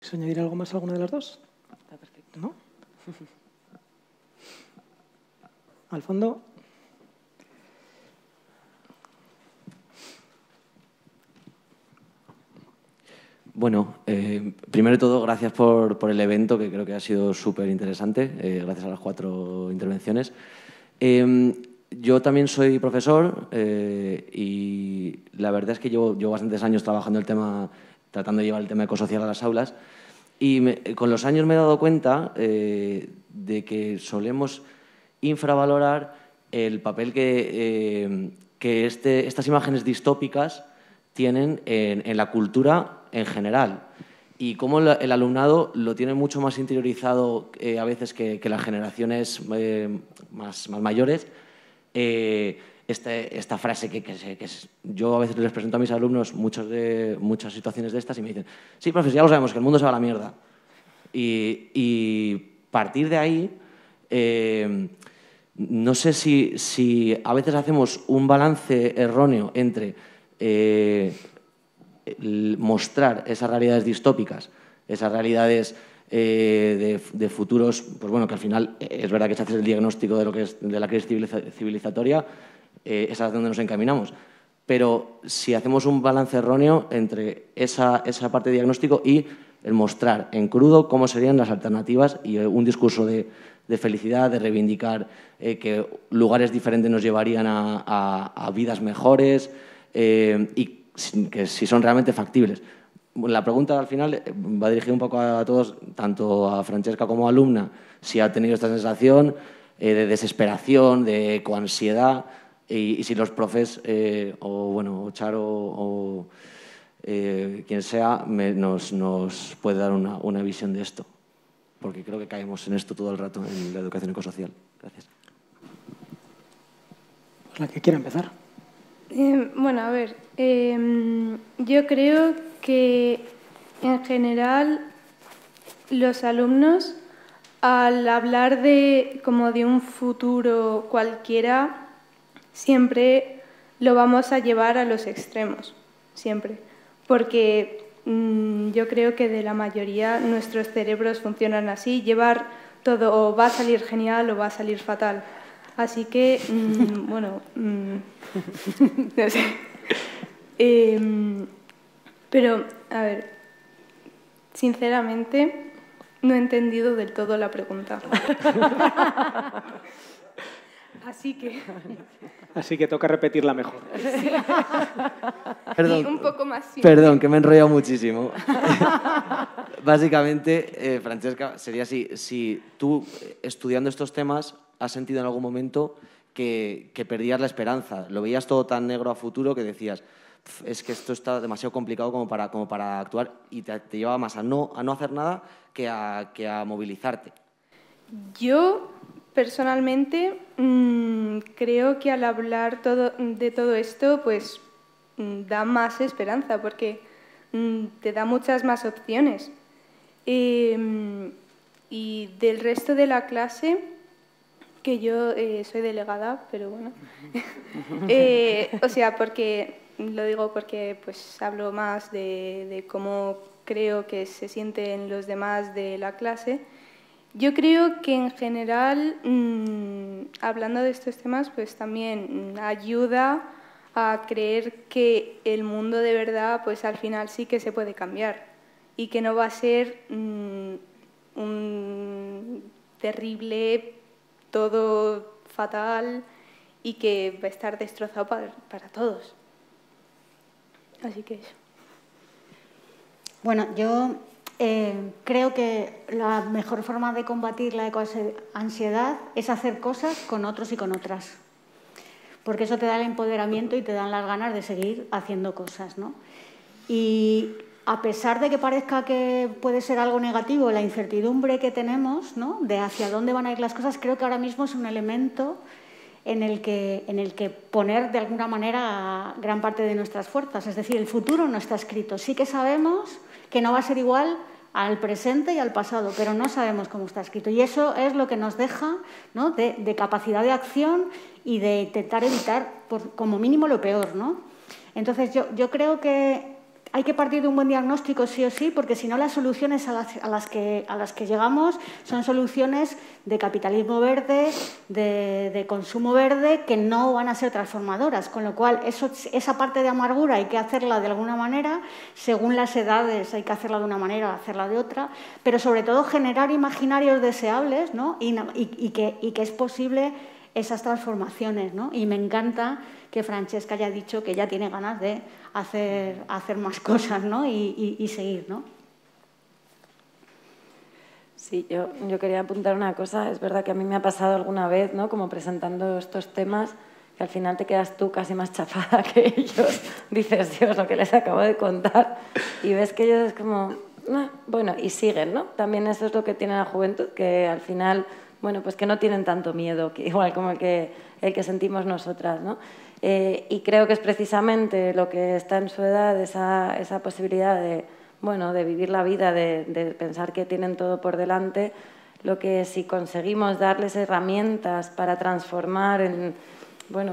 ¿Quieres añadir algo más a alguna de las dos? Está perfecto. ¿No? Al fondo. Bueno, eh, primero de todo, gracias por, el evento, que creo que ha sido súper interesante, eh, gracias a las cuatro intervenciones. Em, yo también soy profesor eh, y la verdad es que llevo, llevo bastantes años trabajando el tema tratando de llevar el tema ecosocial a las aulas. Y con los años me he dado cuenta eh, de que solemos infravalorar el papel que, eh, que este, estas imágenes distópicas tienen en, la cultura en general y cómo el alumnado lo tiene mucho más interiorizado eh, a veces que, las generaciones más, mayores este, esta frase que, yo a veces les presento a mis alumnos de, muchas situaciones de estas y me dicen, sí, profesor, ya lo sabemos, que el mundo se va a la mierda. Y, y partir de ahí, eh, no sé si, a veces hacemos un balance erróneo entre eh, mostrar esas realidades distópicas, esas realidades eh, de, futuros, pues bueno, que al final es verdad que se hace el diagnóstico de lo que es de la crisis civilizatoria, eh, es donde nos encaminamos. Pero si hacemos un balance erróneo entre esa, parte de diagnóstico y el mostrar en crudo cómo serían las alternativas y eh, un discurso de, felicidad, de reivindicar eh, que lugares diferentes nos llevarían a, vidas mejores eh, y que si son realmente factibles. La pregunta al final va dirigida un poco a todos, tanto a Francesca como a alumna, si ha tenido esta sensación de desesperación, de coansiedad, y, si los profes, eh, o bueno, o Charo o eh, quien sea, nos, puede dar una, visión de esto, porque creo que caemos en esto todo el rato en la educación ecosocial. Gracias. la que quiera empezar. Eh, bueno, a ver, em, yo creo que en general los alumnos al hablar de como de un futuro cualquiera siempre lo vamos a llevar a los extremos, siempre, porque mm, yo creo que de la mayoría nuestros cerebros funcionan así, llevar todo o va a salir genial o va a salir fatal. Así que, mm, bueno, mm, no sé. Em, pero, a ver, sinceramente, no he entendido del todo la pregunta. Así que. Así que toca repetirla mejor. Perdón, un poco más. Perdón, que me he enrollado muchísimo. Básicamente, eh, Francesca, sería así: si tú eh, estudiando estos temas has sentido en algún momento que, perdías la esperanza, lo veías todo tan negro a futuro que decías es que esto está demasiado complicado como para, como para actuar y te, te llevaba más a no, a no hacer nada que a, que a movilizarte. Yo Personalmente, mm, creo que al hablar todo, de todo esto, pues mm, da más esperanza porque mm, te da muchas más opciones. Em, y del resto de la clase, que yo eh, soy delegada, pero bueno. Eh, o sea, porque lo digo porque pues hablo más de, de cómo creo que se sienten los demás de la clase yo creo que en general, mm, hablando de estos temas, pues también mm, ayuda a creer que el mundo de verdad, pues al final sí que se puede cambiar y que no va a ser mm, un terrible, todo fatal y que va a estar destrozado para, para todos. Así que eso. Bueno, yo eh, creo que la mejor forma de combatir la ansiedad es hacer cosas con otros y con otras, porque eso te da el empoderamiento y te dan las ganas de seguir haciendo cosas. ¿no? Y a pesar de que parezca que puede ser algo negativo, la incertidumbre que tenemos de hacia dónde van a ir las cosas, creo que ahora mismo es un elemento en el, en el que poner de alguna manera gran parte de nuestras fuerzas. Es decir, el futuro no está escrito. Sí que sabemos que no va a ser igual al presente y al pasado, pero no sabemos cómo está escrito. Y eso es lo que nos deja de, capacidad de acción y de intentar evitar, por, como mínimo, lo peor. ¿no? Entonces, yo, yo creo que hay que partir de un buen diagnóstico sí o sí, porque si no las soluciones a las, que, a las que llegamos son soluciones de capitalismo verde, de, consumo verde, que no van a ser transformadoras. Con lo cual, esa parte de amargura hay que hacerla de alguna manera, según las edades hay que hacerla de una manera, hacerla de otra, pero sobre todo generar imaginarios deseables ¿no? y, que, y que es posible esas transformaciones. ¿no? Y me encanta que Francesca haya dicho que ya tiene ganas de hacer, hacer más cosas ¿no? y, seguir. ¿no? Sí, yo, yo, quería apuntar una cosa. Es verdad que a mí me ha pasado alguna vez, ¿no? como presentando estos temas, que al final te quedas tú casi más chafada que ellos. Dices, Dios, lo que les acabo de contar. Y ves que ellos es como, ah, bueno, y siguen, ¿no? También eso es lo que tiene la juventud, que al final, bueno, pues que no tienen tanto miedo, que igual como el que, el que sentimos nosotras, ¿no? Eh, y creo que es precisamente lo que está en su edad, esa, posibilidad de, bueno, de vivir la vida, de, pensar que tienen todo por delante, lo que si conseguimos darles herramientas para transformar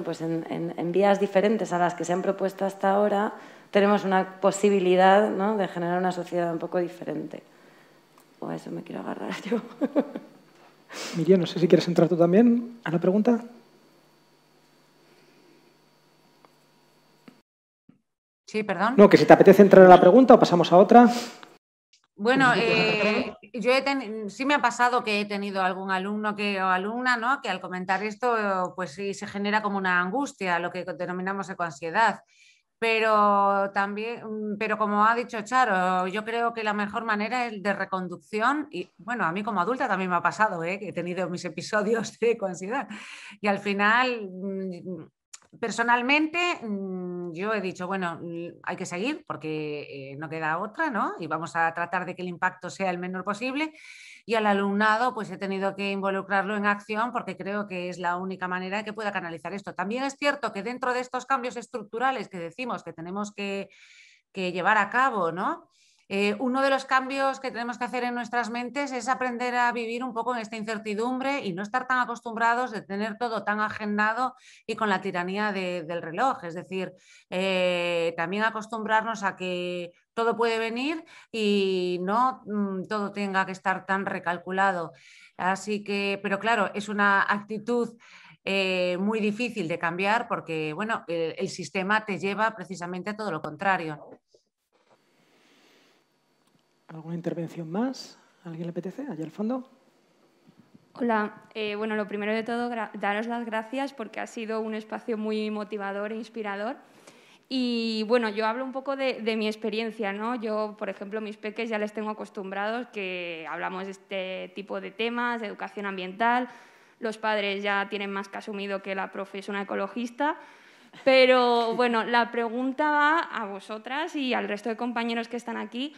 pues en, vías diferentes a las que se han propuesto hasta ahora, tenemos una posibilidad ¿no? de generar una sociedad un poco diferente. O eso me quiero agarrar yo. Miriam, no sé si quieres entrar tú también a la pregunta. Sí, perdón. No, que si te apetece entrar a la pregunta o pasamos a otra. Bueno, eh, yo sí me ha pasado que he tenido algún alumno que, o alumna ¿no? que al comentar esto, pues sí se genera como una angustia, lo que denominamos ecoansiedad. Pero también, pero como ha dicho Charo, yo creo que la mejor manera es de reconducción. Y bueno, a mí como adulta también me ha pasado, ¿eh? que he tenido mis episodios de ecoansiedad. Y al final mm, Personalmente, mm, yo he dicho, bueno, hay que seguir porque eh, no queda otra, ¿no? Y vamos a tratar de que el impacto sea el menor posible. Y al alumnado, pues he tenido que involucrarlo en acción porque creo que es la única manera que pueda canalizar esto. También es cierto que dentro de estos cambios estructurales que decimos que tenemos que, que llevar a cabo, ¿no? Eh, uno de los cambios que tenemos que hacer en nuestras mentes es aprender a vivir un poco en esta incertidumbre y no estar tan acostumbrados de tener todo tan agendado y con la tiranía del reloj. Es decir, eh, también acostumbrarnos a que todo puede venir y no mm, todo tenga que estar tan recalculado. Así que, pero claro, es una actitud eh, muy difícil de cambiar porque, bueno, el, sistema te lleva precisamente a todo lo contrario. ¿Alguna intervención más? ¿Alguien le apetece? Allá al fondo. Hola, eh, bueno, lo primero de todo, daros las gracias porque ha sido un espacio muy motivador e inspirador. Y bueno, yo hablo un poco de, mi experiencia, ¿no? Yo, por ejemplo, mis peques ya les tengo acostumbrados que hablamos de este tipo de temas, de educación ambiental. Los padres ya tienen más que asumido que la profe es una ecologista. Pero bueno, la pregunta va a vosotras y al resto de compañeros que están aquí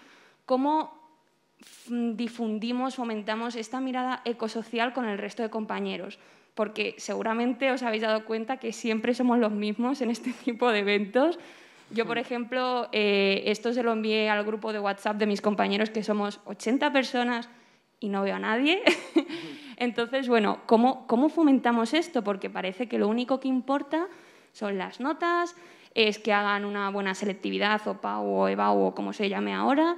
cómo mm, difundimos, fomentamos esta mirada ecosocial con el resto de compañeros, porque seguramente os habéis dado cuenta que siempre somos los mismos en este tipo de eventos. Yo, por ejemplo, eh, esto se lo envié al grupo de WhatsApp de mis compañeros, que somos 80 personas y no veo a nadie. Entonces, bueno, ¿cómo, fomentamos esto? Porque parece que lo único que importa son las notas, es que hagan una buena selectividad o PAU o EVA o como se llame ahora,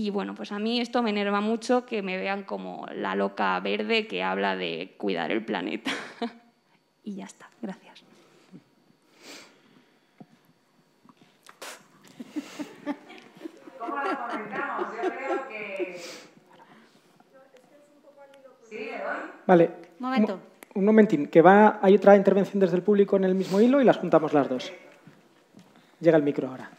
y bueno, pues a mí esto me enerva mucho que me vean como la loca verde que habla de cuidar el planeta. y ya está, gracias. ¿Cómo comentamos? Yo creo que... Vale. Momento. Un, un momentín, que va, hay otra intervención desde el público en el mismo hilo y las juntamos las dos. Llega el micro ahora.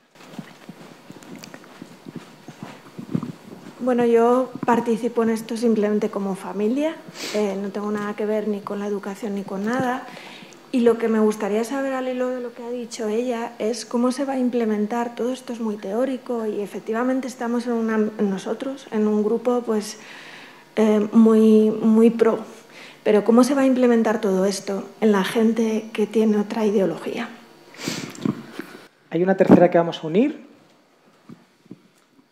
Bueno, yo participo en esto simplemente como familia, eh, no tengo nada que ver ni con la educación ni con nada. Y lo que me gustaría saber al hilo de lo que ha dicho ella es cómo se va a implementar. Todo esto es muy teórico y efectivamente estamos en nosotros en un grupo pues eh, muy, muy pro. Pero cómo se va a implementar todo esto en la gente que tiene otra ideología. Hay una tercera que vamos a unir,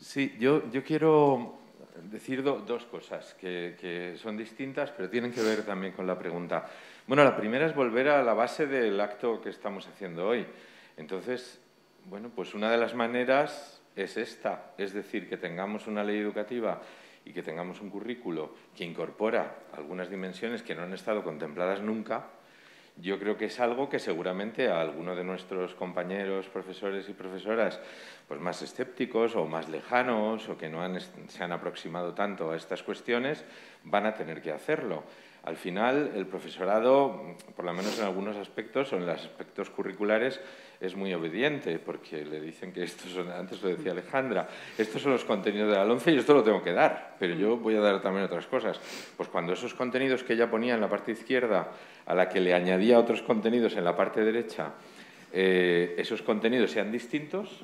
Sí, yo, yo quiero decir dos cosas que, que, son distintas, pero tienen que ver también con la pregunta. Bueno, la primera es volver a la base del acto que estamos haciendo hoy. Entonces, bueno, pues una de las maneras es esta, es decir, que tengamos una ley educativa y que tengamos un currículo que incorpora algunas dimensiones que no han estado contempladas nunca, yo creo que es algo que seguramente a alguno de nuestros compañeros, profesores y profesoras, pues más escépticos o más lejanos o que no se han aproximado tanto a estas cuestiones, van a tener que hacerlo. Al final, el profesorado, por lo menos en algunos aspectos o en los aspectos curriculares, es muy obediente, porque le dicen que estos son, antes lo decía Alejandra, estos son los contenidos de la y esto lo tengo que dar, pero yo voy a dar también otras cosas. Pues cuando esos contenidos que ella ponía en la parte izquierda, a la que le añadía otros contenidos en la parte derecha, eh, esos contenidos sean distintos,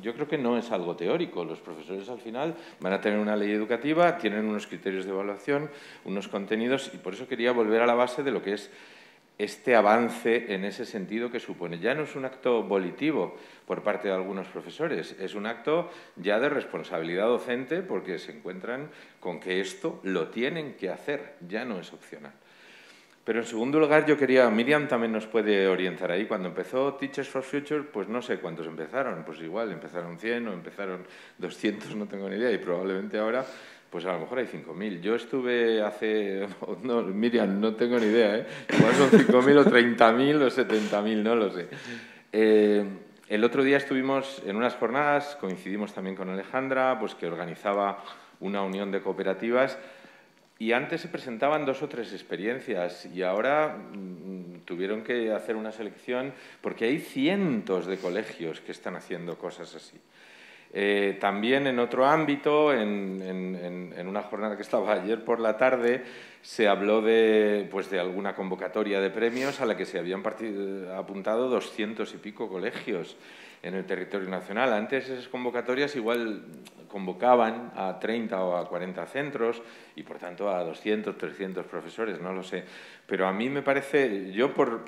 yo, creo que no es algo teórico. Los profesores al final van a tener una ley educativa, tienen unos criterios de evaluación, unos contenidos, y por eso quería volver a la base de lo que es este avance en ese sentido que supone. Ya no es un acto volitivo por parte de algunos profesores, es un acto ya de responsabilidad docente porque se encuentran con que esto lo tienen que hacer, ya no es opcional. Pero en segundo lugar, yo quería, Miriam también nos puede orientar ahí. Cuando empezó Teachers for Future, pues no sé cuántos empezaron, pues igual empezaron 100 o empezaron 200, no tengo ni idea, y probablemente ahora, pues a lo mejor hay 5.000. Yo estuve hace, no, Miriam, no tengo ni idea, ¿eh? igual son 5.000 o 30.000 o 70.000, no lo sé. Eh, el otro día estuvimos en unas jornadas, coincidimos también con Alejandra, pues que organizaba una unión de cooperativas y antes se presentaban dos o tres experiencias y ahora mm, mm, tuvieron que hacer una selección porque hay cientos de colegios que están haciendo cosas así. Eh, también en otro ámbito, en, en, una jornada que estaba ayer por la tarde, se habló de, pues de alguna convocatoria de premios a la que se habían apuntado doscientos y pico colegios en el territorio nacional. Antes esas convocatorias igual convocaban a 30 o a 40 centros y por tanto a 200, 300 profesores, no lo sé pero a mí me parece, yo por,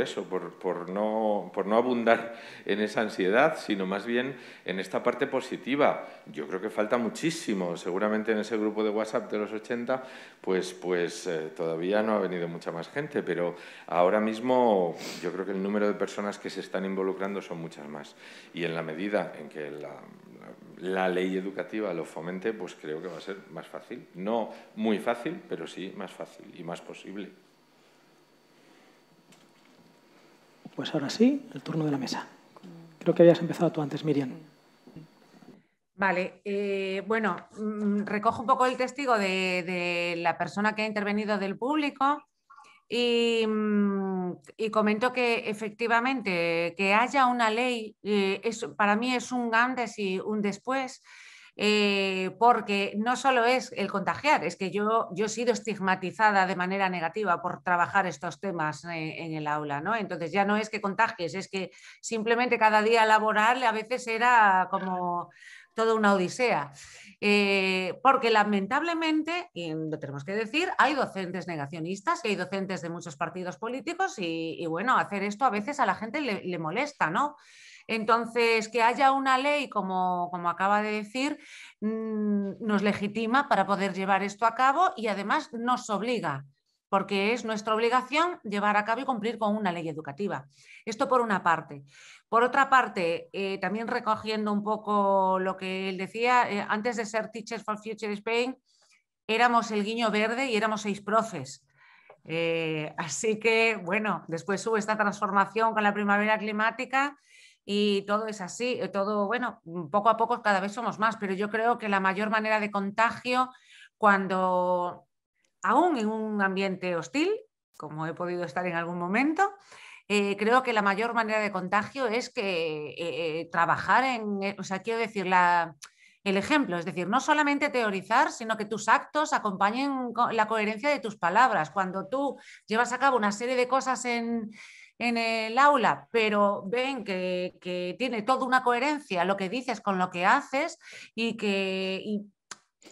eso, por, no, abundar en esa ansiedad, sino más bien en esta parte positiva, yo creo que falta muchísimo. Seguramente en ese grupo de WhatsApp de los 80, pues, pues eh, todavía no ha venido mucha más gente, pero ahora mismo yo creo que el número de personas que se están involucrando son muchas más. Y en la medida en que la ley educativa lo fomente, pues creo que va a ser más fácil. No muy fácil, pero sí más fácil y más posible. Pues ahora sí, el turno de la mesa. Creo que habías empezado tú antes, Miriam. Vale, eh, bueno, mm, recojo un poco el testigo de, la persona que ha intervenido del público y, mm, comento que efectivamente que haya una ley, eh, para mí es un antes y un después. Eh, porque no solo es el contagiar, es que yo, yo he sido estigmatizada de manera negativa por trabajar estos temas eh, en el aula, ¿no? Entonces ya no es que contagies, es que simplemente cada día laboral a veces era como toda una odisea. Eh, porque lamentablemente, y lo tenemos que decir, hay docentes negacionistas y hay docentes de muchos partidos políticos y, bueno, hacer esto a veces a la gente le molesta, ¿no? Entonces, que haya una ley, como, acaba de decir, mm, nos legitima para poder llevar esto a cabo y además nos obliga porque es nuestra obligación llevar a cabo y cumplir con una ley educativa. Esto por una parte. Por otra parte, eh, también recogiendo un poco lo que él decía, eh, antes de ser Teachers for Future Spain, éramos el guiño verde y éramos seis profes. Eh, así que, bueno, después hubo esta transformación con la primavera climática y todo es así, eh, todo, bueno, mm, poco a poco cada vez somos más, pero yo creo que la mayor manera de contagio cuando aún en un ambiente hostil, como he podido estar en algún momento, eh, creo que la mayor manera de contagio es que eh, trabajar en, o sea, quiero decir, la, el ejemplo, es decir, no solamente teorizar, sino que tus actos acompañen la coherencia de tus palabras. Cuando tú llevas a cabo una serie de cosas en, en el aula, pero ven que, tiene toda una coherencia lo que dices con lo que haces y que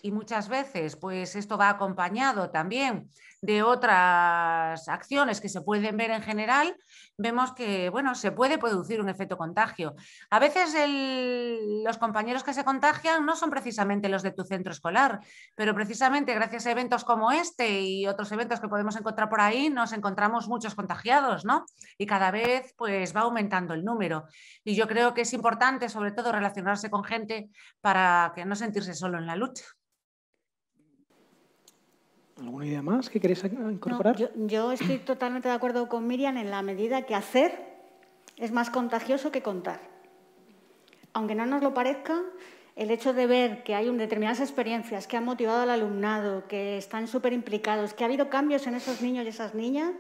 muchas veces pues esto va acompañado también de otras acciones que se pueden ver en general, vemos que bueno, se puede producir un efecto contagio. A veces los compañeros que se contagian no son precisamente los de tu centro escolar, pero precisamente gracias a eventos como este y otros eventos que podemos encontrar por ahí, nos encontramos muchos contagiados, ¿no? Y cada vez pues va aumentando el número. Y yo creo que es importante, sobre todo, relacionarse con gente para que no sentirse solo en la lucha. ¿Alguna idea más que queréis incorporar? yo, estoy totalmente de acuerdo con Miriam en la medida que hacer es más contagioso que contar. Aunque no nos lo parezca, el hecho de ver que hay un, determinadas experiencias que han motivado al alumnado, que están súper implicados, que ha habido cambios en esos niños y esas niñas,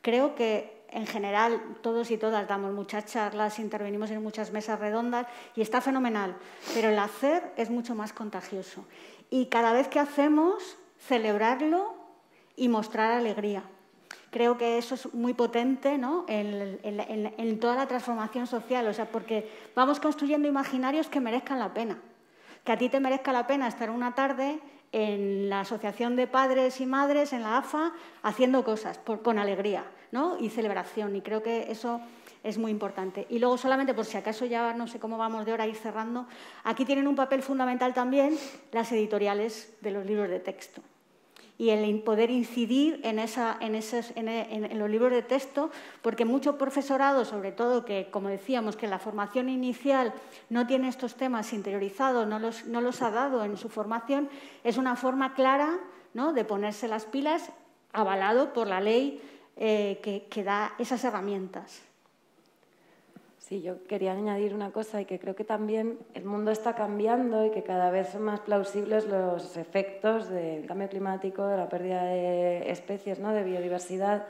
creo que en general todos y todas damos muchas charlas, intervenimos en muchas mesas redondas y está fenomenal, pero el hacer es mucho más contagioso. Y cada vez que hacemos celebrarlo y mostrar alegría. Creo que eso es muy potente en, toda la transformación social, o sea, porque vamos construyendo imaginarios que merezcan la pena. Que a ti te merezca la pena estar una tarde en la Asociación de Padres y Madres, en la AFA, haciendo cosas con alegría y celebración. Y creo que eso es muy importante. Y luego solamente, por si acaso ya no sé cómo vamos de hora a ir cerrando, aquí tienen un papel fundamental también las editoriales de los libros de texto y el poder incidir e, en, en, los libros de texto, porque mucho profesorado, sobre todo que, como decíamos, que la formación inicial no tiene estos temas interiorizados, no los, ha dado en su formación, es una forma clara de ponerse las pilas, avalado por la ley eh, que da esas herramientas. Sí, yo quería añadir una cosa y que creo que también el mundo está cambiando y que cada vez son más plausibles los efectos del cambio climático, de la pérdida de especies, ¿no? de biodiversidad.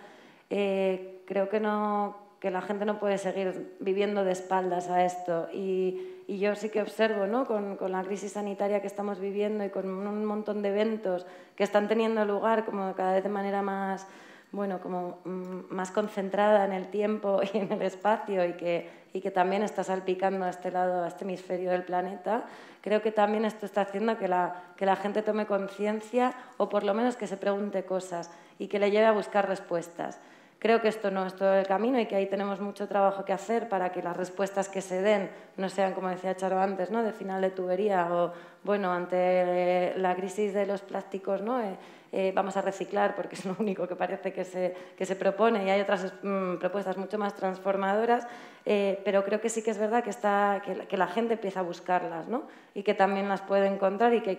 Eh, creo que, no, que la gente no puede seguir viviendo de espaldas a esto. Y, yo sí que observo ¿no? con, con, la crisis sanitaria que estamos viviendo y con un montón de eventos que están teniendo lugar como cada vez de manera más bueno, como mm, más concentrada en el tiempo y en el espacio y que, y que también está salpicando a este lado, a este hemisferio del planeta, creo que también esto está haciendo que la, que la gente tome conciencia o por lo menos que se pregunte cosas y que le lleve a buscar respuestas. Creo que esto no es todo el camino y que ahí tenemos mucho trabajo que hacer para que las respuestas que se den no sean, como decía Charo antes, ¿no? de final de tubería o, bueno, ante la crisis de los plásticos, ¿no? Eh, eh, vamos a reciclar porque es lo único que parece que se, propone y hay otras mm, propuestas mucho más transformadoras, eh, pero creo que sí que es verdad que, la, gente empieza a buscarlas ¿no? y que también las puede encontrar y que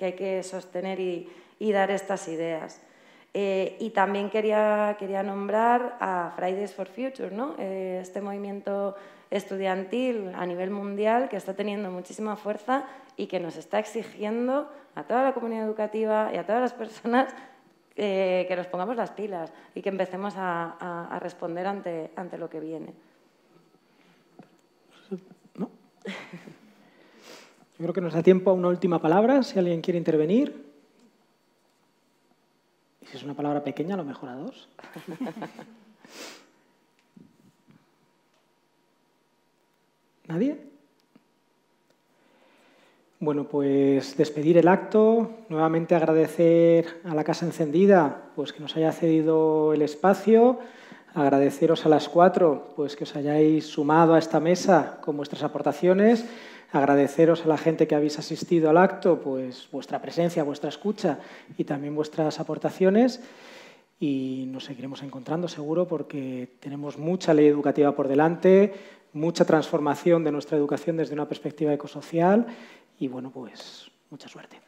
hay que, sostener y, dar estas ideas. Eh, y también quería, nombrar a Fridays for Future, ¿no? este movimiento estudiantil a nivel mundial que está teniendo muchísima fuerza y que nos está exigiendo a toda la comunidad educativa y a todas las personas eh, que nos pongamos las pilas y que empecemos a, responder ante, ante lo que viene. ¿No? Yo creo que nos da tiempo a una última palabra, si alguien quiere intervenir. Y si es una palabra pequeña, lo mejor a dos. ¿Nadie? Bueno, pues despedir el acto, nuevamente agradecer a la Casa Encendida pues que nos haya cedido el espacio, agradeceros a las cuatro pues que os hayáis sumado a esta mesa con vuestras aportaciones, agradeceros a la gente que habéis asistido al acto pues vuestra presencia, vuestra escucha y también vuestras aportaciones y nos seguiremos encontrando seguro porque tenemos mucha ley educativa por delante, mucha transformación de nuestra educación desde una perspectiva ecosocial y bueno, pues mucha suerte.